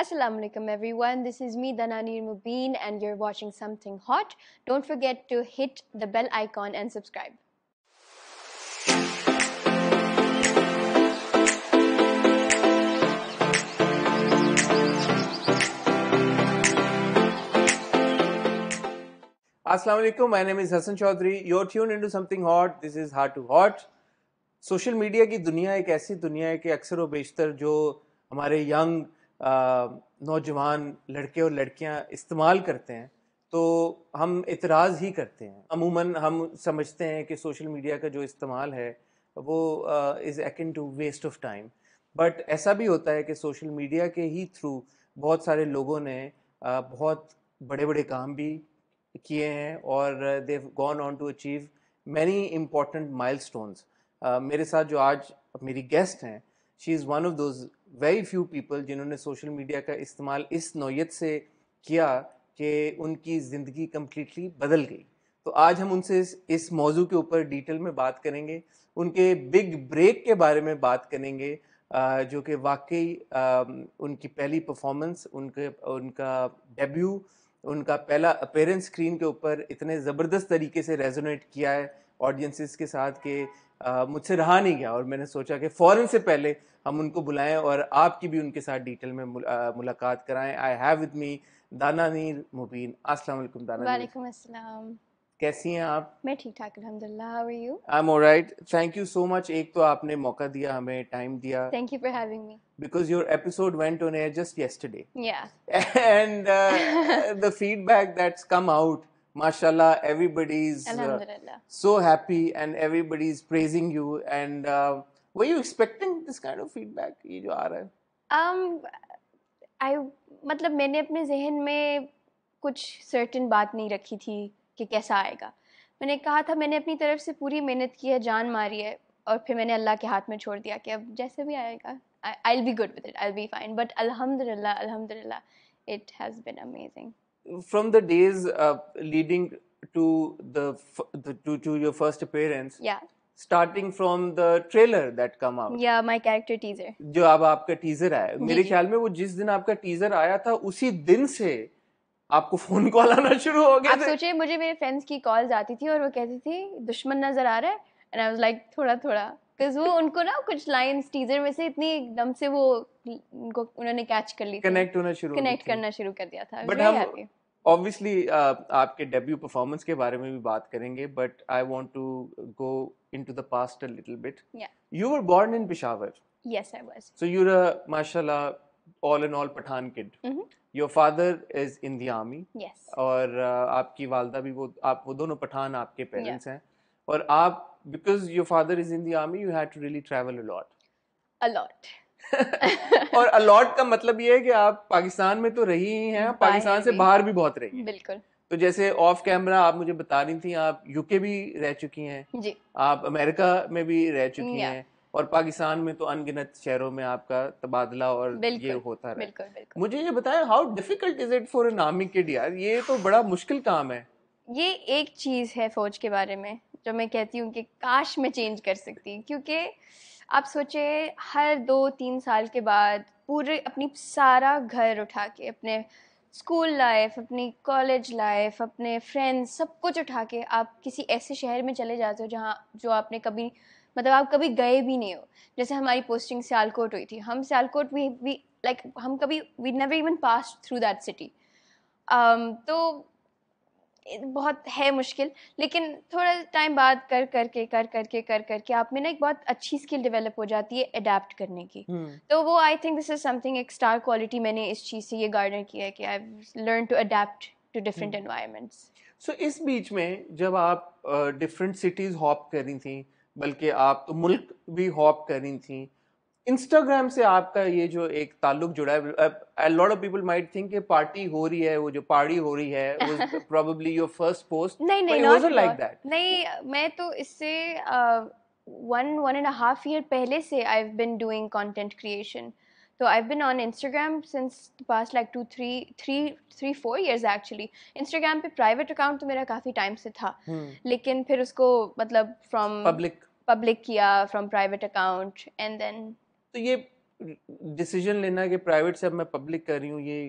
Assalamu alaikum everyone. This is me Dananir Mubin and you're watching Something Hot. Don't forget to hit the bell icon and subscribe. Assalamu alaikum. My name is Hassan Chaudhary. You're tuned into Something Hot. This is Hot to Hot. Social media की दुनिया एक ऐसी दुनिया है कि अक्सर व बेशतर जो हमारे यंग नौजवान लड़के और लड़कियां इस्तेमाल करते हैं तो हम इतराज़ ही करते हैं अमूमन हम समझते हैं कि सोशल मीडिया का जो इस्तेमाल है वो is akin to waste of time but ऐसा भी होता है कि सोशल मीडिया के ही थ्रू बहुत सारे लोगों ने बहुत बड़े बड़े काम भी किए हैं और they've gone on to achieve many important mile मेरे साथ जो आज मेरी गेस्ट हैं she is one of those very few people जिन्होंने सोशल मीडिया का इस्तेमाल इस नौीयत से किया कि उनकी ज़िंदगी कम्प्लीटली बदल गई तो आज हम उनसे इस, इस मौजू के ऊपर डिटेल में बात करेंगे उनके बिग ब्रेक के बारे में बात करेंगे जो कि वाकई उनकी पहली परफॉर्मेंस उनके उनका डेब्यू उनका पहला अपेरेंस स्क्रीन के ऊपर इतने ज़बरदस्त तरीके से रेजोनेट किया है ऑडियंसिस के साथ कि मुझसे रहा नहीं गया और मैंने सोचा कि फ़ौरन से पहले हम उनको बुलाएं और आपकी भी उनके साथ डिटेल में मुलाकात कराएं आई हैव विद मी दाना नीर मुबीन अस्सलाम वालेकुम दाना वालेकुम अस्सलाम कैसी हैं आप मैं ठीक ठाक अल्हम्दुलिल्लाह how are you I am alright thank you so much एक तो आपने मौका दिया हमें टाइम दिया thank you for having me because your episode went on air just yesterday yeah and uh, the feedback that's come out mashallah everybody's uh, so happy and everybody's praising you and uh, were you expecting this kind of feedback ये जो आ रहा है um I matlab maine apne zehen mein kuch certain baat nahi rakhi thi ki कैसा आएगा मैंने कहा था मैंने अपनी तरफ से पूरी मेहनत की है जान मारी है और फिर मैंने अल्लाह के हाथ में छोड़ दिया कि अब जैसे भी आएगा I will be good with it I will be fine but अल्हम्दुलिल्लाह अल्हम्दुलिल्लाह it has amazing from the days uh, leading to the, f- the to, to your first appearance yeah starting from the trailer that come out yeah my character teaser jo ab aapka teaser aaya mere khayal mein wo jis din aapka teaser aaya tha usi din se आपको phone call आना शुरू हो गया आप सोचिए मुझे मेरे friends की कॉल्स आती थी और वो कहती थी दुश्मन नजर आ रहा है एंड आई वाज लाइक थोड़ा थोड़ा बिकॉज वो उनको ना कुछ लाइंस टीजर में से इतनी एकदम से वो उनको उन्होंने कैच कर ली कनेक्ट होना शुरू कनेक्ट करना शुरू कर दिया था बट हम ऑब्वियसली uh, आपके डेब्यू परफॉर्मेंस के बारे में भी बात करेंगे but I want to go into the past a little bit you were born in Peshawar yes i was so you're a mashallah all in all pathan kid mm-hmm. your father is in the army yes और uh, आपकी वालदा भी वो आप वो दोनों पठान आपके parents yeah. हैं और आप because your father is in the army you had to really travel a lot. A lot. और अलॉट का मतलब ये है कि आप पाकिस्तान में तो रही ही हैं पाकिस्तान से बाहर भी बहुत रही हैं बिल्कुल तो जैसे ऑफ कैमरा आप मुझे बता रही थी आप यूके भी रह चुकी हैं जी आप अमेरिका में भी रह चुकी हैं और पाकिस्तान में तो अनगिनत शहरों में आपका तबादला और ये होता रहा बिल्कुल, बिल्कुल। मुझे ये बताएं how difficult is it for an army kid यार ये तो बड़ा मुश्किल काम है ये एक चीज़ है फौज के बारे में जो मैं कहती हूँ कि काश मैं चेंज कर सकती क्योंकि आप सोचे हर दो तीन साल के बाद पूरे अपनी सारा घर उठा के अपने स्कूल लाइफ अपनी कॉलेज लाइफ अपने फ्रेंड्स सब कुछ उठा के आप किसी ऐसे शहर में चले जाते हो जहाँ जो आपने कभी मतलब आप कभी गए भी नहीं हो जैसे हमारी पोस्टिंग सियालकोट हुई थी हम सियालकोट भी वी लाइक हम कभी we never even pass through that city तो बहुत है मुश्किल लेकिन थोड़ा टाइम बाद कर करके कर करके कर करके आप में ना एक बहुत अच्छी स्किल डेवलप हो जाती है अडेप्ट करने की हम्म। तो वो I think this is something एक स्टार क्वालिटी मैंने इस चीज़ से ये गार्डन किया है कि I learn to adapt to different environments so इस बीच में जब आप डिफरेंट सिटीज़ हॉप कर रही थी बल्कि आप तो मुल्क भी हॉप कर रही थी इंस्टाग्राम से आपका ये जो एक ताल्लुक जुड़ा है lot of people might think कि पार्टी हो रही है वो जो पार्टी हो रही है प्रोबेबली योर फर्स्ट पोस्ट नहीं नहीं नॉट लाइक दैट नहीं मैं तो इससे one one and half year पहले से I have been doing content creation तो I have been on Instagram since past like two three three three four years actually Instagram पे प्राइवेट अकाउंट तो मेरा काफ़ी टाइम से था hmm. लेकिन फिर उसको मतलब फ्रॉम पब्लिक पब्लिक किया from private account and then तो ये डिसीजन लेना कि प्राइवेट से अब मैं पब्लिक कर रही हूँ ये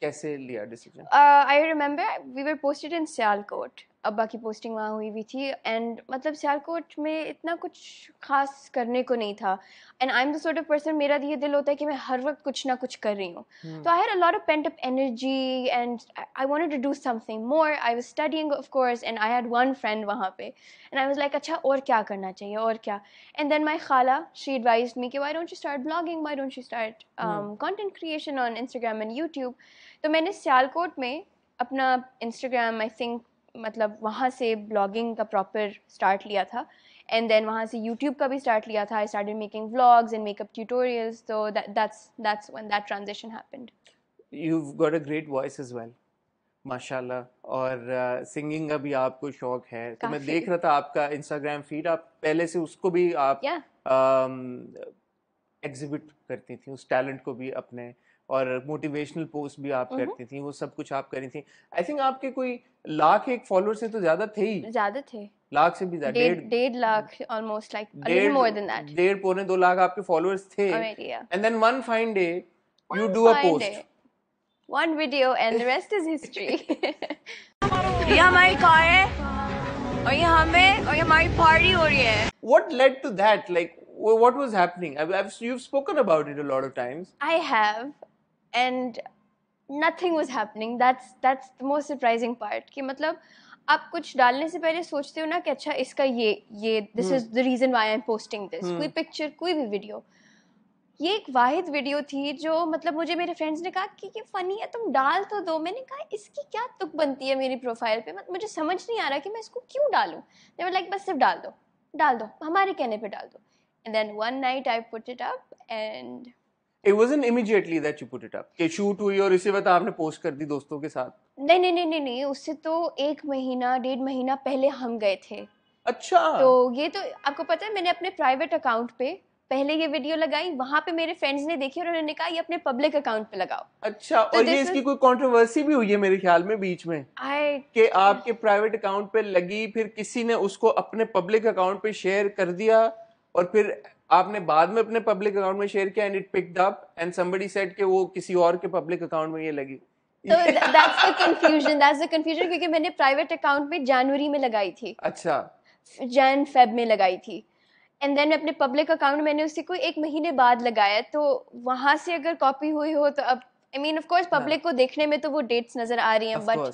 कैसे लिया decision I remember we were posted in Sialkot अब्बा की पोस्टिंग वहाँ हुई हुई थी एंड मतलब सियालकोट में इतना कुछ खास करने को नहीं था and I am the sort of person मेरा ये दिल होता है कि मैं हर वक्त कुछ ना कुछ कर रही हूँ हम्म। तो I had a lot of pent up energy and I wanted to do something more I was studying of course and I had one friend वहाँ पे एंड आई वाज लाइक अच्छा और क्या करना चाहिए और क्या एंड देन माई खाला शी एडवाइज मी कि why don't you start blogging why don't you start content creation on Instagram and YouTube तो मैंने सियालकोट में अपना इंस्टाग्राम आई थिंक मतलब वहाँ से ब्लॉगिंग का प्रॉपर स्टार्ट लिया था एंड देन वहाँ से यूट्यूब का भी स्टार्ट लिया था I started making vlogs and makeup tutorials तो that's that's when that transition happened you've got a great voice as well माशाल्लाह और सिंगिंग uh, का भी आपको शौक है तो मैं देख रहा था आपका इंस्टाग्राम फीड आप पहले से उसको भी आप एग्जिबिट yeah. um, करती थी उस टैलेंट को भी अपने और मोटिवेशनल पोस्ट भी आप हम्म। करती थी वो सब कुछ आप करी थी आई थिंक आपके कोई लाख एक फॉलोअर से तो ज्यादा थे ही ज्यादा थे लाख से भी ज्यादा डेढ़ लाख ऑलमोस्ट लाइक डेढ़ पौने दो लाख आपके फॉलोअर्स थे and then one fine day you do a post one video and rest is history ये हमारी कार है और ये हमें और ये हमारी पार्टी हो रही है what led to that like what was happening I've, I've you've spoken about it a lot of times i have and nothing was happening that's that's the most surprising part कि मतलब आप कुछ डालने से पहले सोचते हो ना कि अच्छा इसका ये ये this is the reason why I am posting this कोई पिक्चर कोई भी वीडियो ये एक वाहिद वीडियो थी जो मतलब मुझे मेरे फ्रेंड्स ने कहा कि ये फ़नी है तुम डाल तो दो मैंने कहा इसकी क्या तुक बनती है मेरी प्रोफाइल पे मुझे समझ नहीं आ रहा कि मैं इसको क्यों डालूँ मैं लाइक बस सिर्फ डाल दो डाल दो हमारे कहने पे डाल दो and then one night I put it up and it wasn't immediately that you put it up कि शूट हुई और इसी वक्त आपने पोस्ट कर दी दोस्तों के साथ नहीं नहीं नहीं नहीं नहीं उससे तो एक महीना डेढ़ महीना पहले हम गए थे अच्छा तो ये तो आपको पता है मैंने अपने प्राइवेट अकाउंट पे पहले ये वीडियो लगाई वहाँ पे मेरे फ्रेंड्स ने देखी और उन्होंने कहा ये अपने पब्लिक अकाउंट पे लगाओ अच्छा तो और ये इसकी कोई कंट्रोवर्सी भी हुई है मेरे ख्याल में बीच में I... के आपके प्राइवेट अकाउंट पे लगी फिर किसी ने उसको अपने पब्लिक अकाउंट पे शेयर कर दिया और फिर आपने बाद में अपने पब्लिक अकाउंट में शेयर किया and it picked up and somebody said कि वो किसी और के पब्लिक अकाउंट में ये लगी तो that's the confusion that's the confusion क्योंकि मैंने प्राइवेट अकाउंट में जनवरी में लगाई थी अच्छा जन फेब में लगाई थी एंड देन अपने पब्लिक अकाउंट मैंने उसे कोई एक महीने बाद लगाया तो वहां से अगर कॉपी हुई हो तो अब I mean of course public को देखने में तो वो डेट्स नजर आ रही हैं but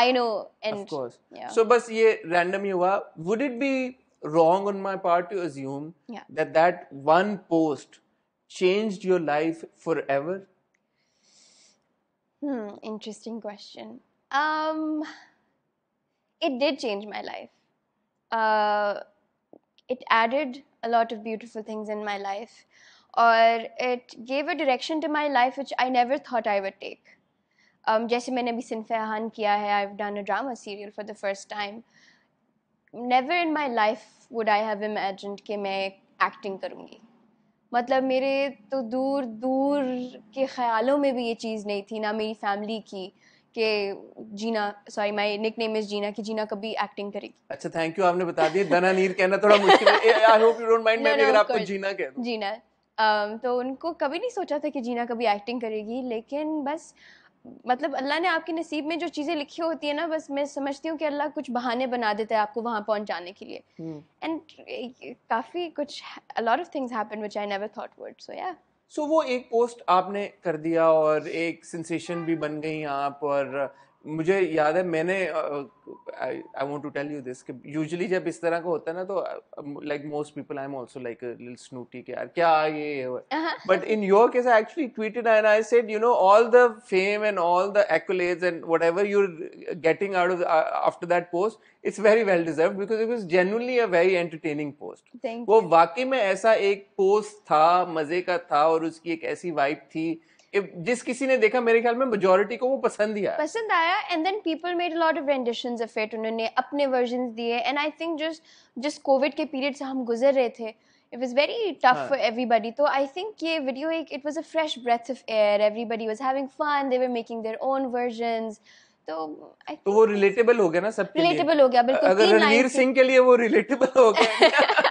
I know and of course so बस ये रैंडम ही हुआ would it be wrong on my part to assume yeah. that that one post changed your life forever? Hmm, interesting question. Um, it did change my life. Uh, it added a lot of beautiful things in my life, or it gave a direction to my life which I never thought I would take. Um, जैसे मैंने अभी सिनफेहान किया है I have done a drama serial for the first time never in my life would I have imagine कि मैं acting करूँगी मतलब मेरे तो दूर दूर के ख्यालों में भी ये चीज़ नहीं थी ना मेरी फैमिली की कि Jeena sorry my name is Jeena कि जीना कभी एक्टिंग करेगी अच्छा थैंक यू आपने बता दिया दना नीर कहना थोड़ा मुश्किल है I hope you don't mind मैं अगर आपको जीना कह दूं जीना तो उनको कभी नहीं सोचा था कि जीना कभी एक्टिंग करेगी लेकिन बस मतलब अल्लाह ने आपके नसीब में जो चीज़ें लिखी होती है ना बस मैं समझती हूँ कि अल्लाह कुछ बहाने बना देता है आपको वहाँ पहुँचाने के लिए एंड हम्म। काफ़ी कुछ a lot of things happen which I never thought would so yeah so वो एक पोस्ट आपने कर दिया और एक सेंसेशन भी बन गई आप और मुझे याद है मैंने I want to tell you this कि यूजली जब इस तरह का होता है ना तो like most people I am also like lil snooty के यार क्या ये but in your case I actually tweeted and I said you know all the fame and all the accolades and whatever you're getting out of after that post it's very well deserve because it is genuinely a very entertaining post वो वाकई में ऐसा एक post था मजे का था और उसकी एक ऐसी वाइब थी जिस किसी ने देखा मेरे ख्याल में मेजोरिटी को वो पसंद ही आया पसंद आया and then people made a lot of renditions of it उन्होंने अपने वर्जंस दिए and I think just just Covid के पीरियड से हम गुजर रहे थे it was very tough for everybody तो आई थिंक ये वीडियो एक it was a fresh breath of air everybody was having fun they were making their own versions तो तो वो रिलेटेबल हो गया ना सबके लिए रिलेटेबल हो गया बिल्कुल अगर रणवीर सिंह के लिए वो रिलेटेबल हो गया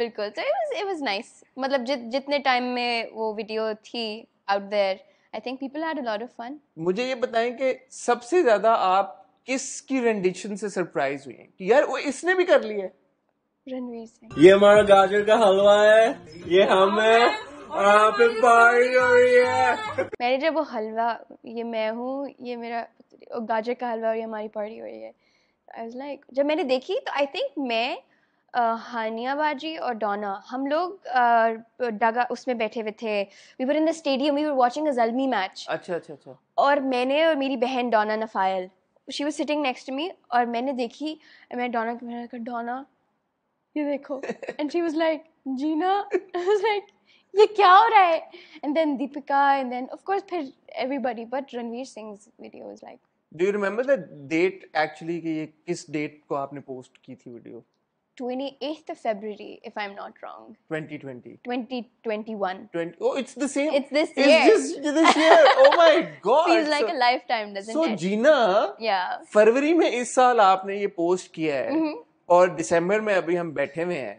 बिल्कुल तो it was it was nice मतलब जित जितने टाइम में वो वीडियो थी out there I think people had a lot of fun मुझे ये बताएं कि सबसे ज्यादा आप किसकी रेंडिशन से सरप्राइज हुई कि यार वो इसने भी कर लिया रणवीर सिंह ये हमारा गाजर का हलवा है ये हम है पे पार्टी हो रही मैंने जब वो हलवा ये मैं हूँ ये मेरा गाजर का हलवा और ये हमारी पार्टी हो रही है आई वाज लाइक जब मैंने देखी तो आई थिंक मैं हानिया बाजी और डोना हम लोग डगा उसमें बैठे हुए थे we were in the stadium we were watching a Zalmi match अच्छा अच्छा अच्छा और मैंने और मेरी बहन Dona Nafayl she was sitting next to me और मैंने देखी मैं डोना के मैंने कहा डोना ये देखो and she was like Jeena was like ये क्या हो रहा है and then Deepika and then of course फिर everybody but Ranveer Singh video is like do you remember the date actually कि ये किस डेट को आपने पोस्ट की थी video 28th of February, if I'm not wrong. 2020. 2021. 20, oh, it's the same. It's this year. It's just this year. oh my God. Feels like so, a lifetime, doesn't so it? So Gina, yeah. February में इस साल आपने ये post किया है mm-hmm. और दिसंबर में अभी हम बैठे हुए हैं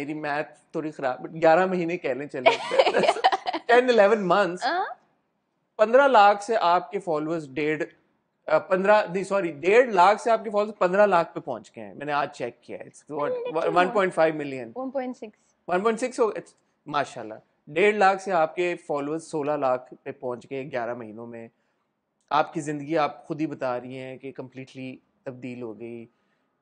मेरी मैथ थोड़ी खराब ग्यारह महीने कह लें चले टेन इलेवन मंथ्स पंद्रह लाख से आपके फॉलोअर्स डेढ़ पंद्रह नहीं सॉरी डेढ़ लाख से आपके फॉलोअर्स पंद्रह लाख पे पहुंच गए हैं मैंने आज चेक किया it's one point million one point six माशाल्लाह डेढ़ लाख से आपके फॉलोअर्स सोलह लाख पे पहुंच गए ग्यारह महीनों में आपकी ज़िंदगी आप खुद ही बता रही हैं कि कम्प्लीटली तब्दील हो गई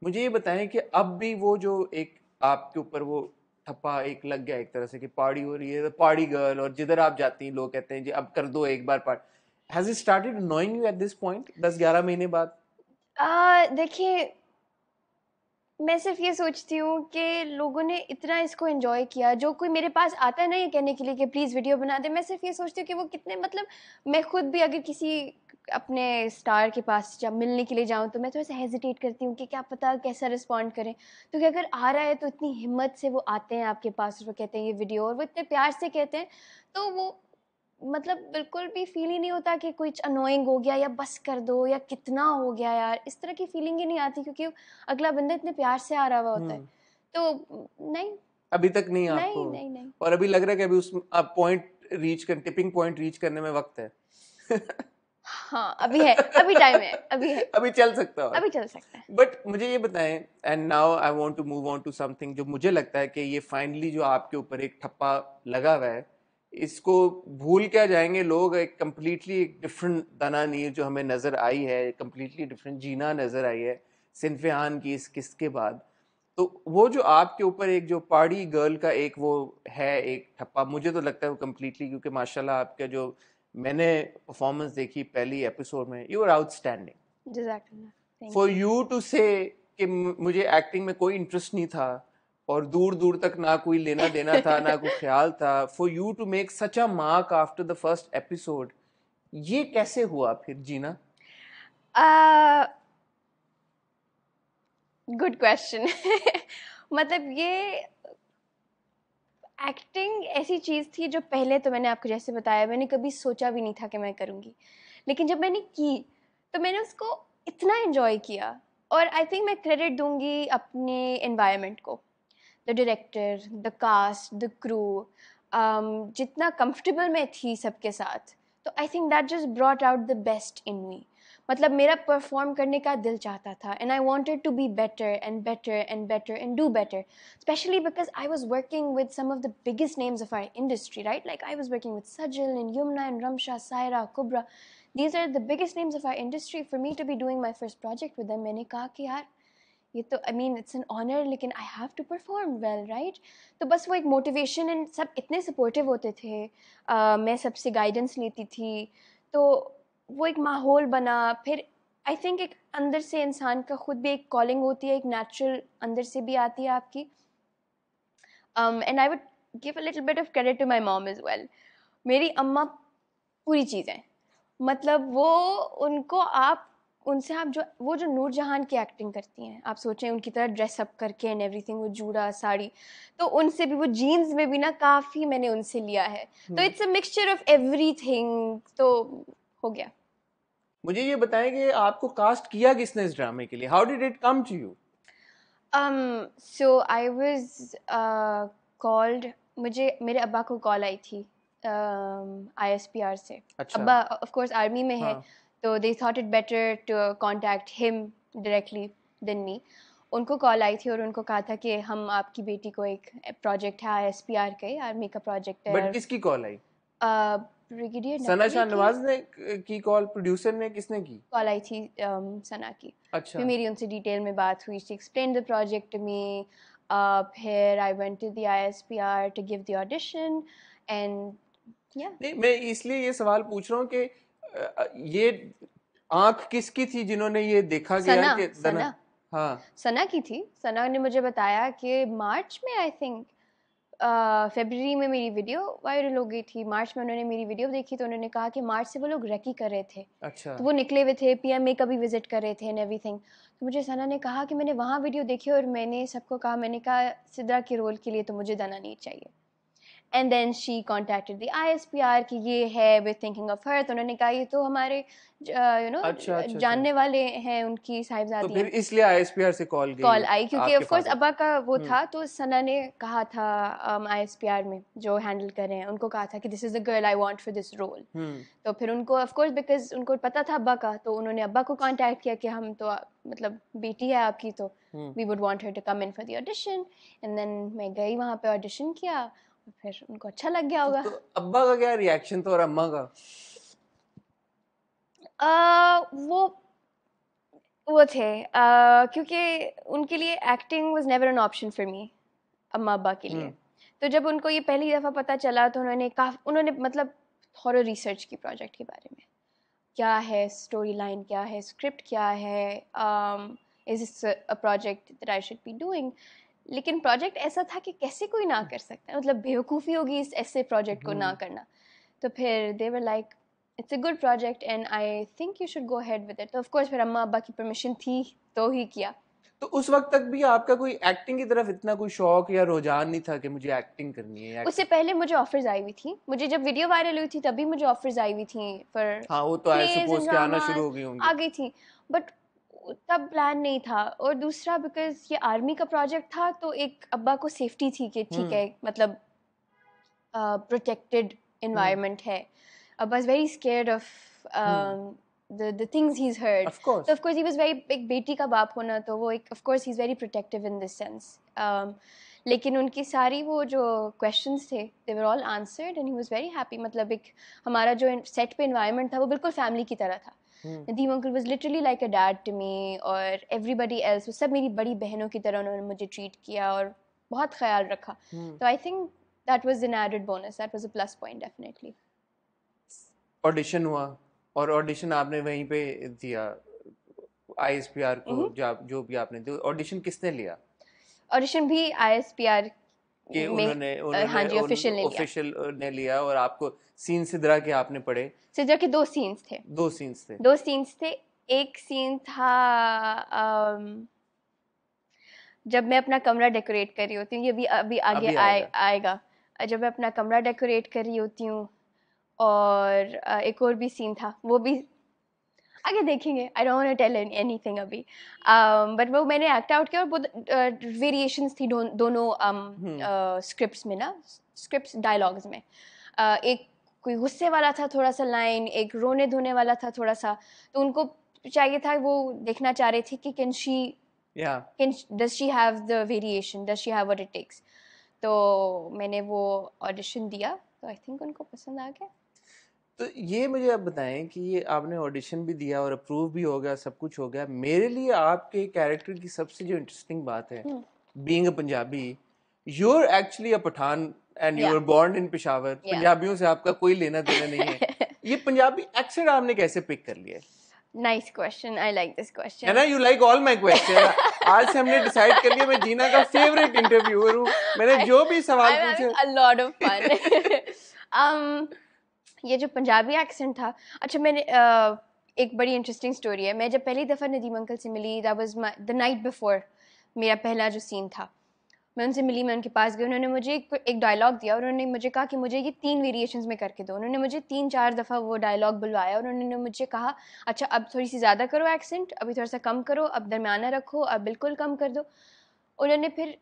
मुझे ये बताएं कि अब भी वो जो एक आपके ऊपर वो थप्पा एक लग गया एक तरह से कि पार्टी हो रही है तो पार्टी गर्ल और जिधर आप जाती हैं लोग कहते हैं जी अब कर दो एक बार party has it started annoying you at this point 10 11 महीने बाद uh, देखिए मैं सिर्फ ये सोचती हूँ कि लोगों ने इतना इसको एंजॉय किया जो कोई मेरे पास आता है ना ये कहने के लिए कि प्लीज़ वीडियो बना दे मैं सिर्फ ये सोचती हूँ कि वो कितने मतलब मैं खुद भी अगर किसी अपने स्टार के पास जब मिलने के लिए जाऊँ तो मैं थोड़ा सा हेजिटेट करती हूँ कि क्या पता कैसा रिस्पॉन्ड करें तो कि अगर आ रहा है तो इतनी हिम्मत से वो आते हैं आपके पास और वो कहते हैं ये वीडियो और वो इतने प्यार से कहते हैं तो वो मतलब बिल्कुल भी फील ही नहीं होता कि कुछ अनोइंग हो गया या बस कर दो या कितना हो गया यार इस तरह की फीलिंग ही नहीं आती क्योंकि अगला बंदा इतने प्यार से आ रहा हुआ होता है हम्म। तो नहीं अभी तक नहीं, नहीं आपको नहीं, नहीं, और अभी लग रहा है कि अभी उस आप पॉइंट रीच कर टिपिंग पॉइंट रीच करने में वक्त है हाँ अभी है अभी टाइम है अभी है अभी चल सकता है अभी चल सकता है बट मुझे ये बताएं and now I want to move on to something जो मुझे लगता है कि ये फाइनली जो आपके ऊपर एक ठप्पा लगा हुआ है इसको भूल क्या जाएंगे लोग एक कम्प्लीटली एक डिफरेंट नीर जो हमें नज़र आई है कम्प्लीटली डिफरेंट जीना नज़र आई है सिनफिहान की इस किस्त के बाद तो वो जो आपके ऊपर एक जो पहाड़ी गर्ल का एक वो है एक ठप्पा मुझे तो लगता है वो कम्प्लीटली क्योंकि माशाल्लाह आपका जो मैंने परफॉर्मेंस देखी पहली एपिसोड में you are outstanding for you to say कि मुझे एक्टिंग में कोई इंटरेस्ट नहीं था और दूर दूर तक ना कोई लेना देना था ना कोई ख्याल था for you to make such a mark after the first episode ये कैसे हुआ फिर जीना गुड uh, क्वेश्चन मतलब ये एक्टिंग ऐसी चीज़ थी जो पहले तो मैंने आपको जैसे बताया मैंने कभी सोचा भी नहीं था कि मैं करूँगी लेकिन जब मैंने की तो मैंने उसको इतना इन्जॉय किया और आई थिंक मैं क्रेडिट दूंगी अपने एनवायरनमेंट को the director the cast the crew जितना कंफर्टेबल मैं थी सबके साथ तो I think that just brought out the best in me मतलब मेरा परफॉर्म करने का दिल चाहता था and I wanted to be better and better and better and do better specially because I was working with some of the biggest names of our industry right like I was working with Sajal and Yamuna and Ramsha Saira Kubra these are the biggest names of our industry for me to be doing my first project with मैंने कहा कि यार ये तो I mean it's an honour लेकिन I have to perform well right तो बस वो एक मोटिवेशन एंड सब इतने सपोर्टिव होते थे uh, मैं सबसे गाइडेंस लेती थी तो वो एक माहौल बना फिर आई थिंक एक अंदर से इंसान का खुद भी एक कॉलिंग होती है एक नेचुरल अंदर से भी आती है आपकी and I would give a little bit of credit to my mom as well मेरी अम्मा पूरी चीज़ें मतलब वो उनको आप उनसे आप जो वो जो नूर जहान की एक्टिंग करती हैं आप सोचें उनकी तरह ड्रेसअप करके एंड एवरीथिंग वो जूड़ा साड़ी तो उनसे भी वो जीन्स में भी ना काफ़ी मैंने उनसे लिया है तो it's a mixture of every तो हो गया मुझे ये बताएं कि आपको कास्ट किया किसने इस ड्रामे के लिए how did it come to you so I was called मुझे मेरे अब्बा को कॉल आई थी आई एस पी आर से अच्छा. अब्बा ऑफ कोर्स आर्मी में हाँ. है तो they thought it better to contact him directly then me उनको कॉल आई थी और उनको कहा था कि हम आपकी बेटी को एक प्रोजेक्ट है एस पी आर का आर्मी का प्रोजेक्ट है बट किसकी कॉल आई ब्रिगेडियर सना शाह नवाज ने की कॉल प्रोड्यूसर ने किसने की कॉल आई थी um, सना की अच्छा फिर मेरी उनसे डिटेल में बात हुई she explain the project me फिर I went to the ISPR to give the audition and या मैं इसलिए ये सवाल पूछ रहा हूँ कि ये आंख किसकी थी जिन्होंने ये देखा सना, गया कि सना, सना हाँ सना की थी सना ने मुझे बताया कि मार्च में आई थिंक फेबररी में मेरी वीडियो वायरल हो गई थी मार्च में उन्होंने मेरी वीडियो देखी तो उन्होंने कहा कि मार्च से वो लोग रेकी कर रहे थे अच्छा तो वो निकले हुए थे पीएमए का भी विजिट कर रहे थे एंड एवरीथिंग तो मुझे सना ने कहा कि मैंने वहाँ वीडियो देखी और मैंने सबको कहा मैंने कहा सिद्धा के रोल के लिए तो मुझे दाना नहीं चाहिए and then she contacted the I S P R की ये है वे थिंकिंग ऑफ हर तो उन्होंने कहा ये तो हमारे यू नो अच्छा, अच्छा, अच्छा। जानने वाले हैं उनकी साहिबजादी तो फिर इसलिए आर से कॉल कॉल आई क्योंकि ऑफ कोर्स अब्बा का वो हम्म। था तो सना ने कहा था आई एस पी आर में जो हैंडल कर रहे हैं उनको कहा था कि this is a girl I want for this role तो फिर उनको ऑफ कोर्स बिकॉज उनको पता था अबा का तो उन्होंने अबा को कॉन्टेक्ट किया कि हम तो मतलब बेटी है आपकी तो we would want her to come in for the audition and then मैं गई वहाँ पे ऑडिशन किया फिर उनको अच्छा लग गया होगा तो अब्बा का क्या रिएक्शन था और अम्मा का आ, वो वो थे आ, क्योंकि उनके लिए acting was never an option for me अम्मा अब्बा के लिए हम्म। तो जब उनको ये पहली दफ़ा पता चला तो उन्होंने काफ उन्होंने मतलब थोड़ा रिसर्च की प्रोजेक्ट के बारे में क्या है स्टोरी लाइन क्या है स्क्रिप्ट क्या है is this a project that I should be doing लेकिन प्रोजेक्ट ऐसा था कि कैसे कोई ना कर सकता है मतलब बेवकूफ़ी होगी इस ऐसे प्रोजेक्ट को ना हम्म। करना तो फिर they were like it's a good project and I think you should go ahead with it तो ऑफकोर्स फिर अम्मा अब्बा की परमिशन थी तो ही किया तो उस वक्त तक भी आपका कोई एक्टिंग की तरफ इतना कोई शौक या रुझान नहीं था कि मुझे एक्टिंग करनी है उससे पहले मुझे ऑफर्स आई हुई थी मुझे जब वीडियो वायरल हुई थी तभी मुझे ऑफर्स आई हुई थी फॉर हाँ वो तो आई सपोज के आना शुरू हो गई होंगी आ गई थी बट तब प्लान नहीं था और दूसरा बिकॉज ये आर्मी का प्रोजेक्ट था तो एक अब्बा को सेफ्टी थी कि ठीक है मतलब प्रोटेक्टेड इन्वायरमेंट है अब्बा is very scared of the the things he's heard. Of course. So of course he was very एक बेटी का बाप होना तो वो एक of course he's very protective in this sense. Um, लेकिन उनकी सारी वो जो questions थे they were all answered and he was very happy मतलब एक हमारा जो सेट पे environment था वो बिल्कुल family की तरह था. Nadeem uncle was literally like a dad to me और एवरीबडी एल्स वो सब मेरी बड़ी बहनों की तरह उन्होंने मुझे ट्रीट किया और बहुत ख्याल रखा तो I think that was an added bonus that was a plus point definitely audition हुआ और ऑडिशन आपने वहीं पे दिया आईएसपीआर को mm-hmm. जो, जो भी आपने दिया ऑडिशन किसने लिया ऑडिशन भी आईएसपीआर कि उन्होंने उन्होंने हाँ जी ऑफिशियल ने ऑफिशियल ने लिया और आपको सीन सिद्रा के आपने पढ़े सिद्रा के दो सीन्स थे दो सीन्स थे दो सीन्स थे एक सीन था um, जब मैं अपना कमरा डेकोरेट कर रही होती हूँ ये भी अभी आगे अभी आए, आएगा जब मैं अपना कमरा डेकोरेट कर रही होती हूँ और एक और भी सीन था वो भी आगे देखेंगे आई डोंट टेल एनी थिंग अभी बट um, वो मैंने एक्ट आउट किया और बहुत वेरिएशंस uh, थी दोनों स्क्रिप्ट um, हम्म। uh, में ना स्क्रिप्ट डायलॉग्स में uh, एक कोई गुस्से वाला था थोड़ा सा लाइन एक रोने धोने वाला था थोड़ा सा तो उनको चाहिए था वो देखना चाह रहे थे कि can she does she have the variation does she have it takes तो मैंने वो ऑडिशन दिया तो आई थिंक उनको पसंद आ गया तो ये मुझे आप बताएं कि ये आपने ऑडिशन भी दिया और अप्रूव भी हो गया सब कुछ हो गया मेरे लिए आपके कैरेक्टर की सबसे जो इंटरेस्टिंग बात है being a Punjabi you are actually a Pathan and you are born in Peshawar पंजाबियों से आपका कोई लेना देना नहीं है ये पंजाबी एक्सेंट आपने कैसे पिक कर लिया nice question I like this question है ना you like all my question आज से हमने डिसाइड कर लिया मैं जीना का फेवरेट इंटरव्यूअर हूं मैंने जो भी सवाल पूछे a lot of fun um ये जो पंजाबी एक्सेंट था अच्छा मैंने एक बड़ी इंटरेस्टिंग स्टोरी है मैं जब पहली दफ़ा नदीम अंकल से मिली that was the night before मेरा पहला जो सीन था मैं उनसे मिली मैं उनके पास गई उन्होंने मुझे एक, एक डायलॉग दिया और उन्होंने मुझे कहा कि मुझे ये तीन वेरिएशंस में करके दो उन्होंने मुझे तीन चार दफ़ा वो डायलॉग बुलवाया और उन्होंने मुझे कहा अच्छा अब थोड़ी सी ज़्यादा करो एक्सेंट अभी थोड़ा सा कम करो अब दरमियाना रखो अब बिल्कुल कम कर दो उन्होंने फिर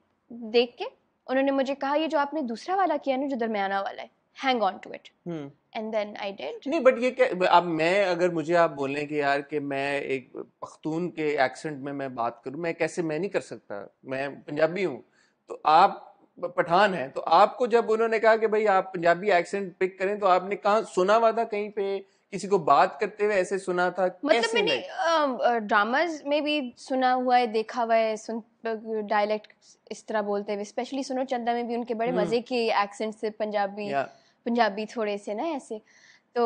देख के उन्होंने मुझे कहा ये जो आपने दूसरा वाला किया ना जो दरमियाना वाला है hang on to it and then I did नहीं बट ये क्या अब मैं अगर मुझे आप बोलें कि यार कि मैं एक पख्तून के एक्सेंट में मैं बात करूं मैं कैसे मैं नहीं कर सकता मैं पंजाबी हूं तो आप पठान हैं तो आपको जब उन्होंने कहा कि भाई आप पंजाबी एक्सेंट पिक करें तो आपने कहा सुना हुआ था कहीं पे किसी को बात करते हुए ऐसे सुना था मतलब मैंने ड्रामाज में भी सुना हुआ है देखा हुआ है सुन डायलेक्ट तो इस तरह बोलते हुए स्पेशली सुनो चंदा में भी उनके बड़े hmm. मजे के एक्सेंट से पंजाबी yeah. पंजाबी थोड़े से ना ऐसे तो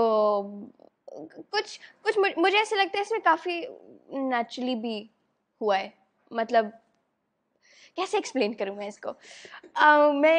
कुछ कुछ मुझे ऐसे लगता है इसमें काफ़ी नेचुरली भी हुआ है मतलब कैसे एक्सप्लेन करूँ मैं इसको uh, मैं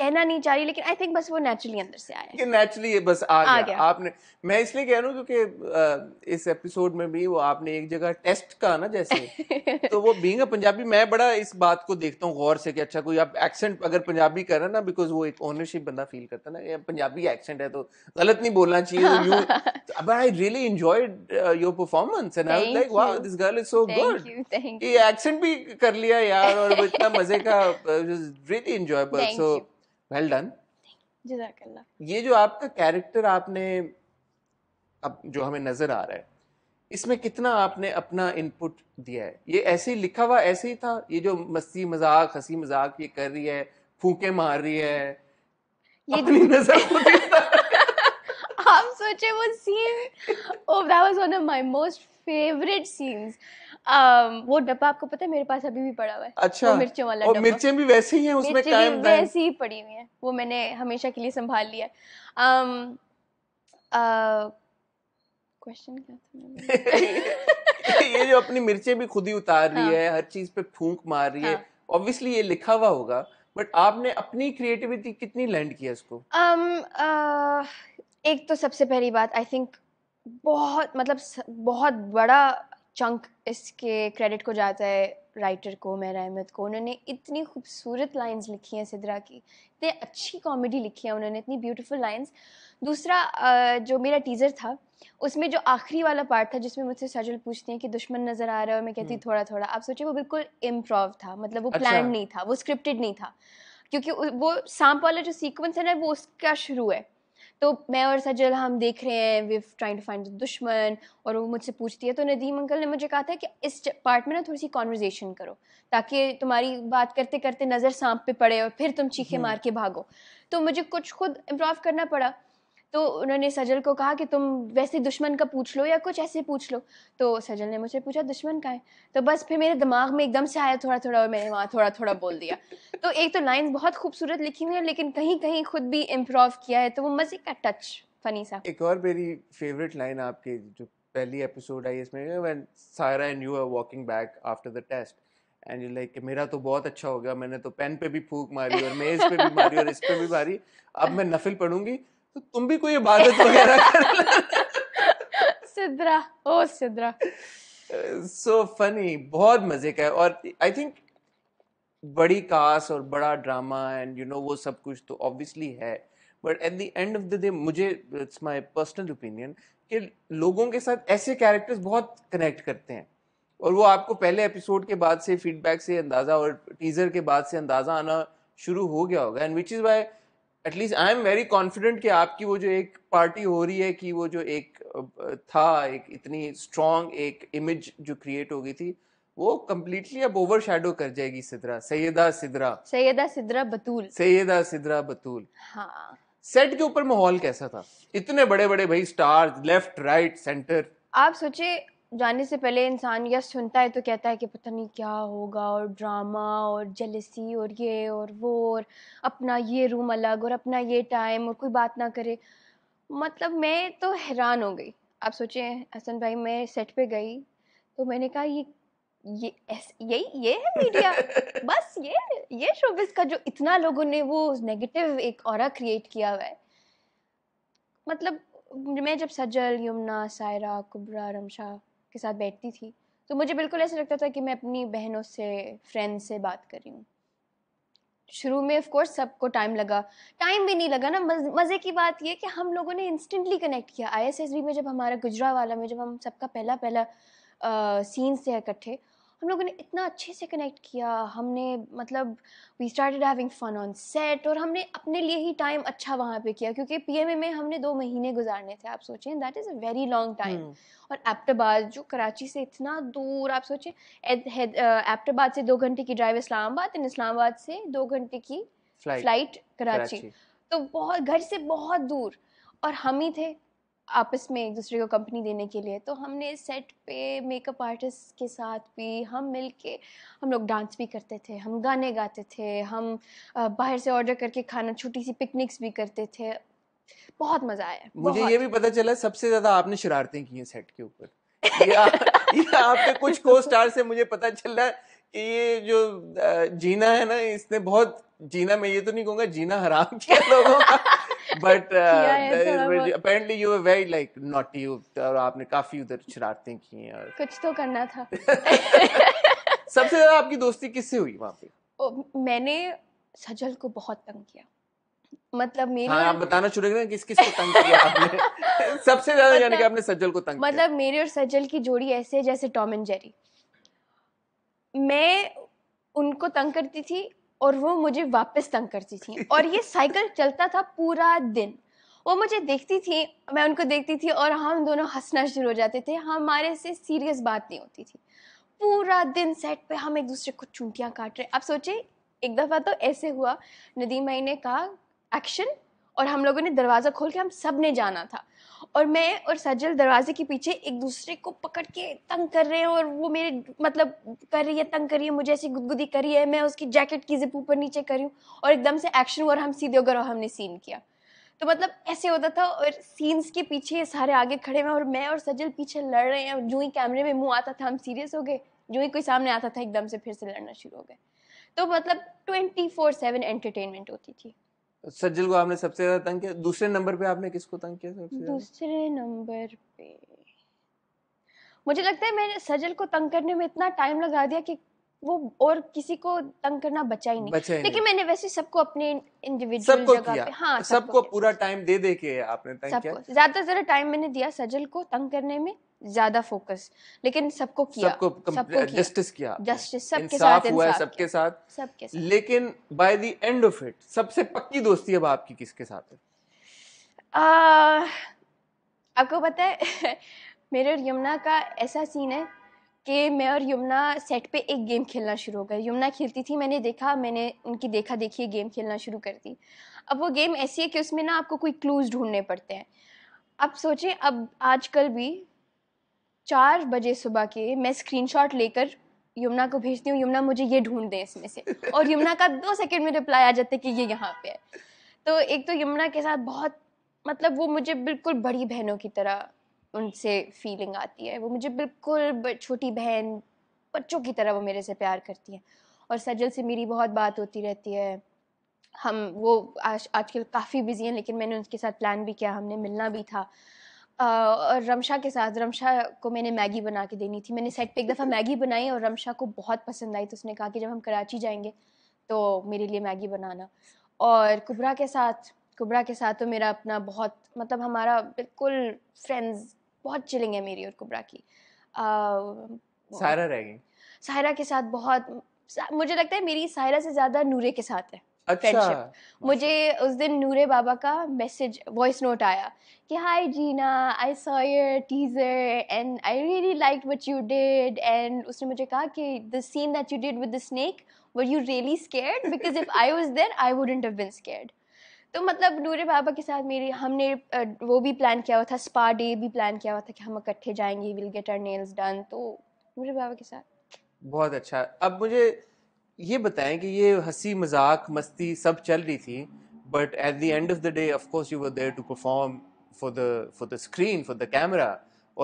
कहना नहीं चाह रही लेकिन आई थिंक बस वो नेचुरली अंदर से आया नेचुरली बस आ, आ गया।, गया आपने मैं इसलिए कह रहा हूँ क्योंकि इस एपिसोड में भी वो आपने एक जगह टेस्ट का ना जैसे तो वो बींग पंजाबी मैं बड़ा इस बात को देखता हूँ गौर से कि अच्छा कोई आप एक्सेंट अगर पंजाबी कर रहे ना बिकॉज वो एक ओनरशिप बंदा फील करता है ना पंजाबी एक्सेंट है तो गलत नहीं बोलना चाहिए but I really enjoyed your performance and I like wow this girl is so good ये एक्सेंट भी कर लिया यार और इतना मजे का really enjoyable so well done ये जो आपका कैरेक्टर आपने अब जो हमें नजर आ रहा है इसमें कितना आपने अपना इनपुट दिया है ये ऐसे ही लिखा हुआ ऐसे ही था ये जो मस्ती मजाक हंसी मजाक ये कर रही है फूके मार रही है ये अपनी नजर आप सोचे वो scene oh that was one of my most favourite scenes वो डब्बा आपको पता है मेरे पास अभी भी पड़ा हुआ है अच्छा मिर्चों वाला और मिर्चें भी वैसे ही हैं उसमें कायम वैसे ही पड़ी हुई है वो मैंने हमेशा के लिए संभाल लिया है क्वेश्चन क्या था ये जो अपनी मिर्चें भी खुद ही उतार हाँ. रही है हर चीज पे फूंक मार रही हाँ. है ऑब्वियसली ये लिखा हुआ होगा बट आपने अपनी क्रिएटिविटी कितनी लैंड किया इसको um, uh, एक तो सबसे पहली बात आई थिंक बहुत मतलब बहुत बड़ा चंक इसके क्रेडिट को जाता है राइटर को मेरा अहमद को उन्होंने इतनी खूबसूरत लाइंस लिखी हैं सिद्रा की इतनी अच्छी कॉमेडी लिखी है उन्होंने इतनी ब्यूटीफुल लाइंस दूसरा जो मेरा टीज़र था उसमें जो आखिरी वाला पार्ट था जिसमें मुझसे सजल पूछती हैं कि दुश्मन नज़र आ रहा है और मैं कहती हूँ हम्म। थोड़ा थोड़ा आप सोचिए वो बिल्कुल इम्प्रॉव था मतलब वो प्लान अच्छा। नहीं था वो स्क्रिप्टेड नहीं था क्योंकि वो सांप वाला जो सीक्वेंस है ना वो उसका शुरू है तो मैं और सजल हम देख रहे हैं वी ट्राइंग टू फाइंड दुश्मन और वो मुझसे पूछती है तो नदीम अंकल ने मुझे कहा था कि इस पार्ट में ना थोड़ी सी कॉन्वर्जेसन करो ताकि तुम्हारी बात करते करते नज़र सांप पे पड़े और फिर तुम चीखे हम्म। मार के भागो तो मुझे कुछ खुद इम्प्रूव करना पड़ा तो उन्होंने सजल को कहा कि तुम वैसे दुश्मन का पूछ लो या कुछ ऐसे पूछ लो तो सजल ने मुझे पूछा दुश्मन का है तो बस फिर मेरे दिमाग में एकदम से आया थोड़ा थोड़ा और मैंने वहाँ थोड़ा थोड़ा बोल दिया तो एक तो लाइन बहुत खूबसूरत लिखी हुई है लेकिन कहीं कहीं खुद भी इम्प्रोव किया है तो वो मज़े का टच फनी सा एक और मेरी फेवरेट लाइन आपकी जो पहली एपिसोड आई इसमें when Sara and you are walking back after the test and you like मेरा तो बहुत अच्छा हो गया मैंने तो पेन पे भी फूक मारी और मेज पे भी मारी और इस पे भी मारी अब मैं नफिल पढ़ूंगी तो तुम भी कोई इबादत वगैरह कर Sidra oh Sidra so funny बहुत मजे का है और आई थिंक बड़ी कास और बड़ा ड्रामा एंड यू नो वो सब कुछ तो ऑब्वियसली है but at the end of the day मुझे इट्स माय पर्सनल ओपिनियन कि लोगों के साथ ऐसे कैरेक्टर्स बहुत कनेक्ट करते हैं और वो आपको पहले एपिसोड के बाद से फीडबैक से अंदाज़ा और टीज़र के बाद से अंदाज़ा आना शुरू हो गया होगा and which is why at least I am very confident कि आपकी वो जो एक पार्टी हो रही है कि वो जो एक था एक इतनी स्ट्रॉन्ग एक इमेज जो क्रिएट हो गई थी वो कम्प्लीटली अब ओवर शेडो कर जाएगी सिद्रा सैयदा सिद्रा सैयदा सिद्रा बतूल सैयदा सिद्रा बतूल हाँ सेट के ऊपर माहौल कैसा था इतने बड़े बड़े भाई स्टार लेफ्ट राइट सेंटर आप सोचिए जाने से पहले इंसान यह सुनता है तो कहता है कि पता नहीं क्या होगा और ड्रामा और जलसी और ये और वो और अपना ये रूम अलग और अपना ये टाइम और कोई बात ना करे मतलब मैं तो हैरान हो गई आप सोचें हसन भाई मैं सेट पे गई तो मैंने कहा ये ये यही ये है मीडिया बस ये ये शोबिस का जो इतना लोगों ने वो नेगेटिव एक और क्रिएट किया हुआ है मतलब मैं जब सजल यमुना सायरा कुबरा रमशा के साथ बैठती थी तो मुझे बिल्कुल ऐसा लगता था कि मैं अपनी बहनों से फ्रेंड से बात कर रही हूँ शुरू में ऑफकोर्स सबको टाइम लगा टाइम भी नहीं लगा ना मज़े की बात यह कि हम लोगों ने इंस्टेंटली कनेक्ट किया आई में जब हमारा गुजरा वाला में जब हम सबका पहला पहला सीन्स थे इकट्ठे हम लोगों ने इतना अच्छे से कनेक्ट किया हमने मतलब we started having fun on set और हमने अपने लिए ही टाइम अच्छा वहाँ पे किया क्योंकि पी में हमने दो महीने गुजारने थे आप सोचें that is a very long time और एप्टाबाद जो कराची से इतना दूर आप सोचें एप्टाबाद से दो घंटे की ड्राइव इस्लामाबाद एंड इस्लामाबाद से दो घंटे की फ्लाइट कराची तो बहुत घर से बहुत दूर और हम ही थे आपस में एक दूसरे को कंपनी देने के लिए तो हमने सेट पे मेकअप आर्टिस्ट के साथ भी हम मिल के हम लोग डांस भी करते थे हम गाने गाते थे हम बाहर से ऑर्डर करके खाना छोटी सी पिकनिक्स भी करते थे बहुत मज़ा आया मुझे ये भी पता चला सबसे ज़्यादा आपने शरारतें की हैं सेट के ऊपर आपके कुछ को स्टार से मुझे पता चल रहा है कि ये जो जीना है ना इसने बहुत जीना मैं ये तो नहीं कहूँगा जीना हराम किया लोगों का but apparently you were very like naughty और आपने काफी उधर शरारतें की हैं और कुछ तो करना था सबसे ज्यादा आपकी दोस्ती किससे हुई वहाँ पे ओ, मैंने सजल को बहुत तंग किया मतलब मेरे हाँ, आप बताना शुरू करें किस किस को तंग किया आपने सबसे ज्यादा मतलब, यानी कि मतलब आपने सजल को तंग मतलब किया मतलब मेरे और सजल की जोड़ी ऐसे है जैसे टॉम एंड जेरी मैं उनको तंग करती थी और वो मुझे वापस तंग करती थी और ये साइकिल चलता था पूरा दिन वो मुझे देखती थी मैं उनको देखती थी और हम दोनों हंसना शुरू हो जाते थे हमारे से सीरियस बात नहीं होती थी पूरा दिन सेट पे हम एक दूसरे को चूंटियाँ काट रहे आप सोचे एक दफ़ा तो ऐसे हुआ नदीम भाई ने कहा एक्शन और हम लोगों ने दरवाज़ा खोल के हम सब ने जाना था और मैं और सजल दरवाजे के पीछे एक दूसरे को पकड़ के तंग कर रहे हैं और वो मेरे मतलब कर रही है तंग कर रही है मुझे ऐसी गुदगुदी करी है मैं उसकी जैकेट की जिप ऊपर नीचे करी हूँ और एकदम से एक्शन हुआ और हम सीधे होकर और हमने सीन किया तो मतलब ऐसे होता था और सीन्स के पीछे सारे आगे खड़े हुए और मैं और सजल पीछे लड़ रहे हैं जो ही कैमरे में मुंह आता था हम सीरियस हो गए जो ही कोई सामने आता था एकदम से फिर से लड़ना शुरू हो गए तो मतलब ट्वेंटी फोर सेवन एंटरटेनमेंट होती थी सज्जल को आपने सबसे ज्यादा तंग किया दूसरे नंबर पे आपने किसको तंग किया सबसे दूसरे नंबर पे मुझे लगता है मैंने सजल को तंग करने में इतना टाइम लगा दिया कि वो और किसी को तंग करना बचा ही नहीं बचा ही लेकिन नहीं। मैंने वैसे सबको अपने इंडिविजुअल सब जगह पे हाँ सबको सब पूरा टाइम दे दे के आपने तंग किया ज्यादा ज्यादा टाइम मैंने दिया सजल को तंग करने में ज्यादा फोकस लेकिन सबको किया सबको जस्टिस किया जस्टिस सबके साथ हुआ सबके साथ सबके साथ लेकिन by the end of it सबसे पक्की दोस्ती अब आपकी किसके साथ है आपको पता है मेरे और यमुना का ऐसा सीन है कि मैं और यमुना सेट पे एक गेम खेलना शुरू हो गए यमुना खेलती थी मैंने देखा मैंने उनकी देखा देखी गेम खेलना शुरू कर दी अब वो गेम ऐसी है कि उसमें ना आपको कोई क्लूज ढूंढने पड़ते हैं अब सोचें अब आजकल भी चार बजे सुबह के मैं स्क्रीनशॉट लेकर यमुना को भेजती हूँ यमुना मुझे ये ढूंढ दें इसमें से और यमुना का दो सेकंड में रिप्लाई आ जाता है कि ये यहाँ पे है तो एक तो यमुना के साथ बहुत मतलब वो मुझे बिल्कुल बड़ी बहनों की तरह उनसे फीलिंग आती है वो मुझे बिल्कुल छोटी बहन बच्चों की तरह वो मेरे से प्यार करती है और सजल से मेरी बहुत बात होती रहती है हम वो आज आजकल काफ़ी बिजी हैं लेकिन मैंने उनके साथ प्लान भी किया हमने मिलना भी था और रमशा के साथ रमशा को मैंने मैगी बना के देनी थी मैंने सेट पे एक दफ़ा मैगी बनाई और रमशा को बहुत पसंद आई तो उसने कहा कि जब हम कराची जाएंगे तो मेरे लिए मैगी बनाना और कुबरा के साथ कुबरा के साथ तो मेरा अपना बहुत मतलब हमारा बिल्कुल फ्रेंड्स बहुत चिलिंग है मेरी और कुबरा की सायरा गई सायरा के साथ बहुत मुझे लगता है मेरी सायरा से ज़्यादा नूरे के साथ है फ्रेंडशिप अच्छा, मुझे अच्छा। उस दिन नूरे बाबा का मैसेज वॉइस नोट आया कि hi Jeena I saw your teaser and I really like what you did and उसने मुझे कहा कि the scene that you did with the snake were you really scared because if I was there I wouldn't have been scared तो मतलब नूरे बाबा के साथ मेरी हमने वो भी प्लान किया हुआ था स्पा डे भी प्लान किया हुआ था कि हम इकट्ठे जाएंगे will get our nails done तो नूरे बाबा के साथ बहुत अच्छा अब मुझे ये बताएं कि ये हंसी मजाक मस्ती सब चल रही थी but at the end of the day of course you were there to perform for the for the screen for the camera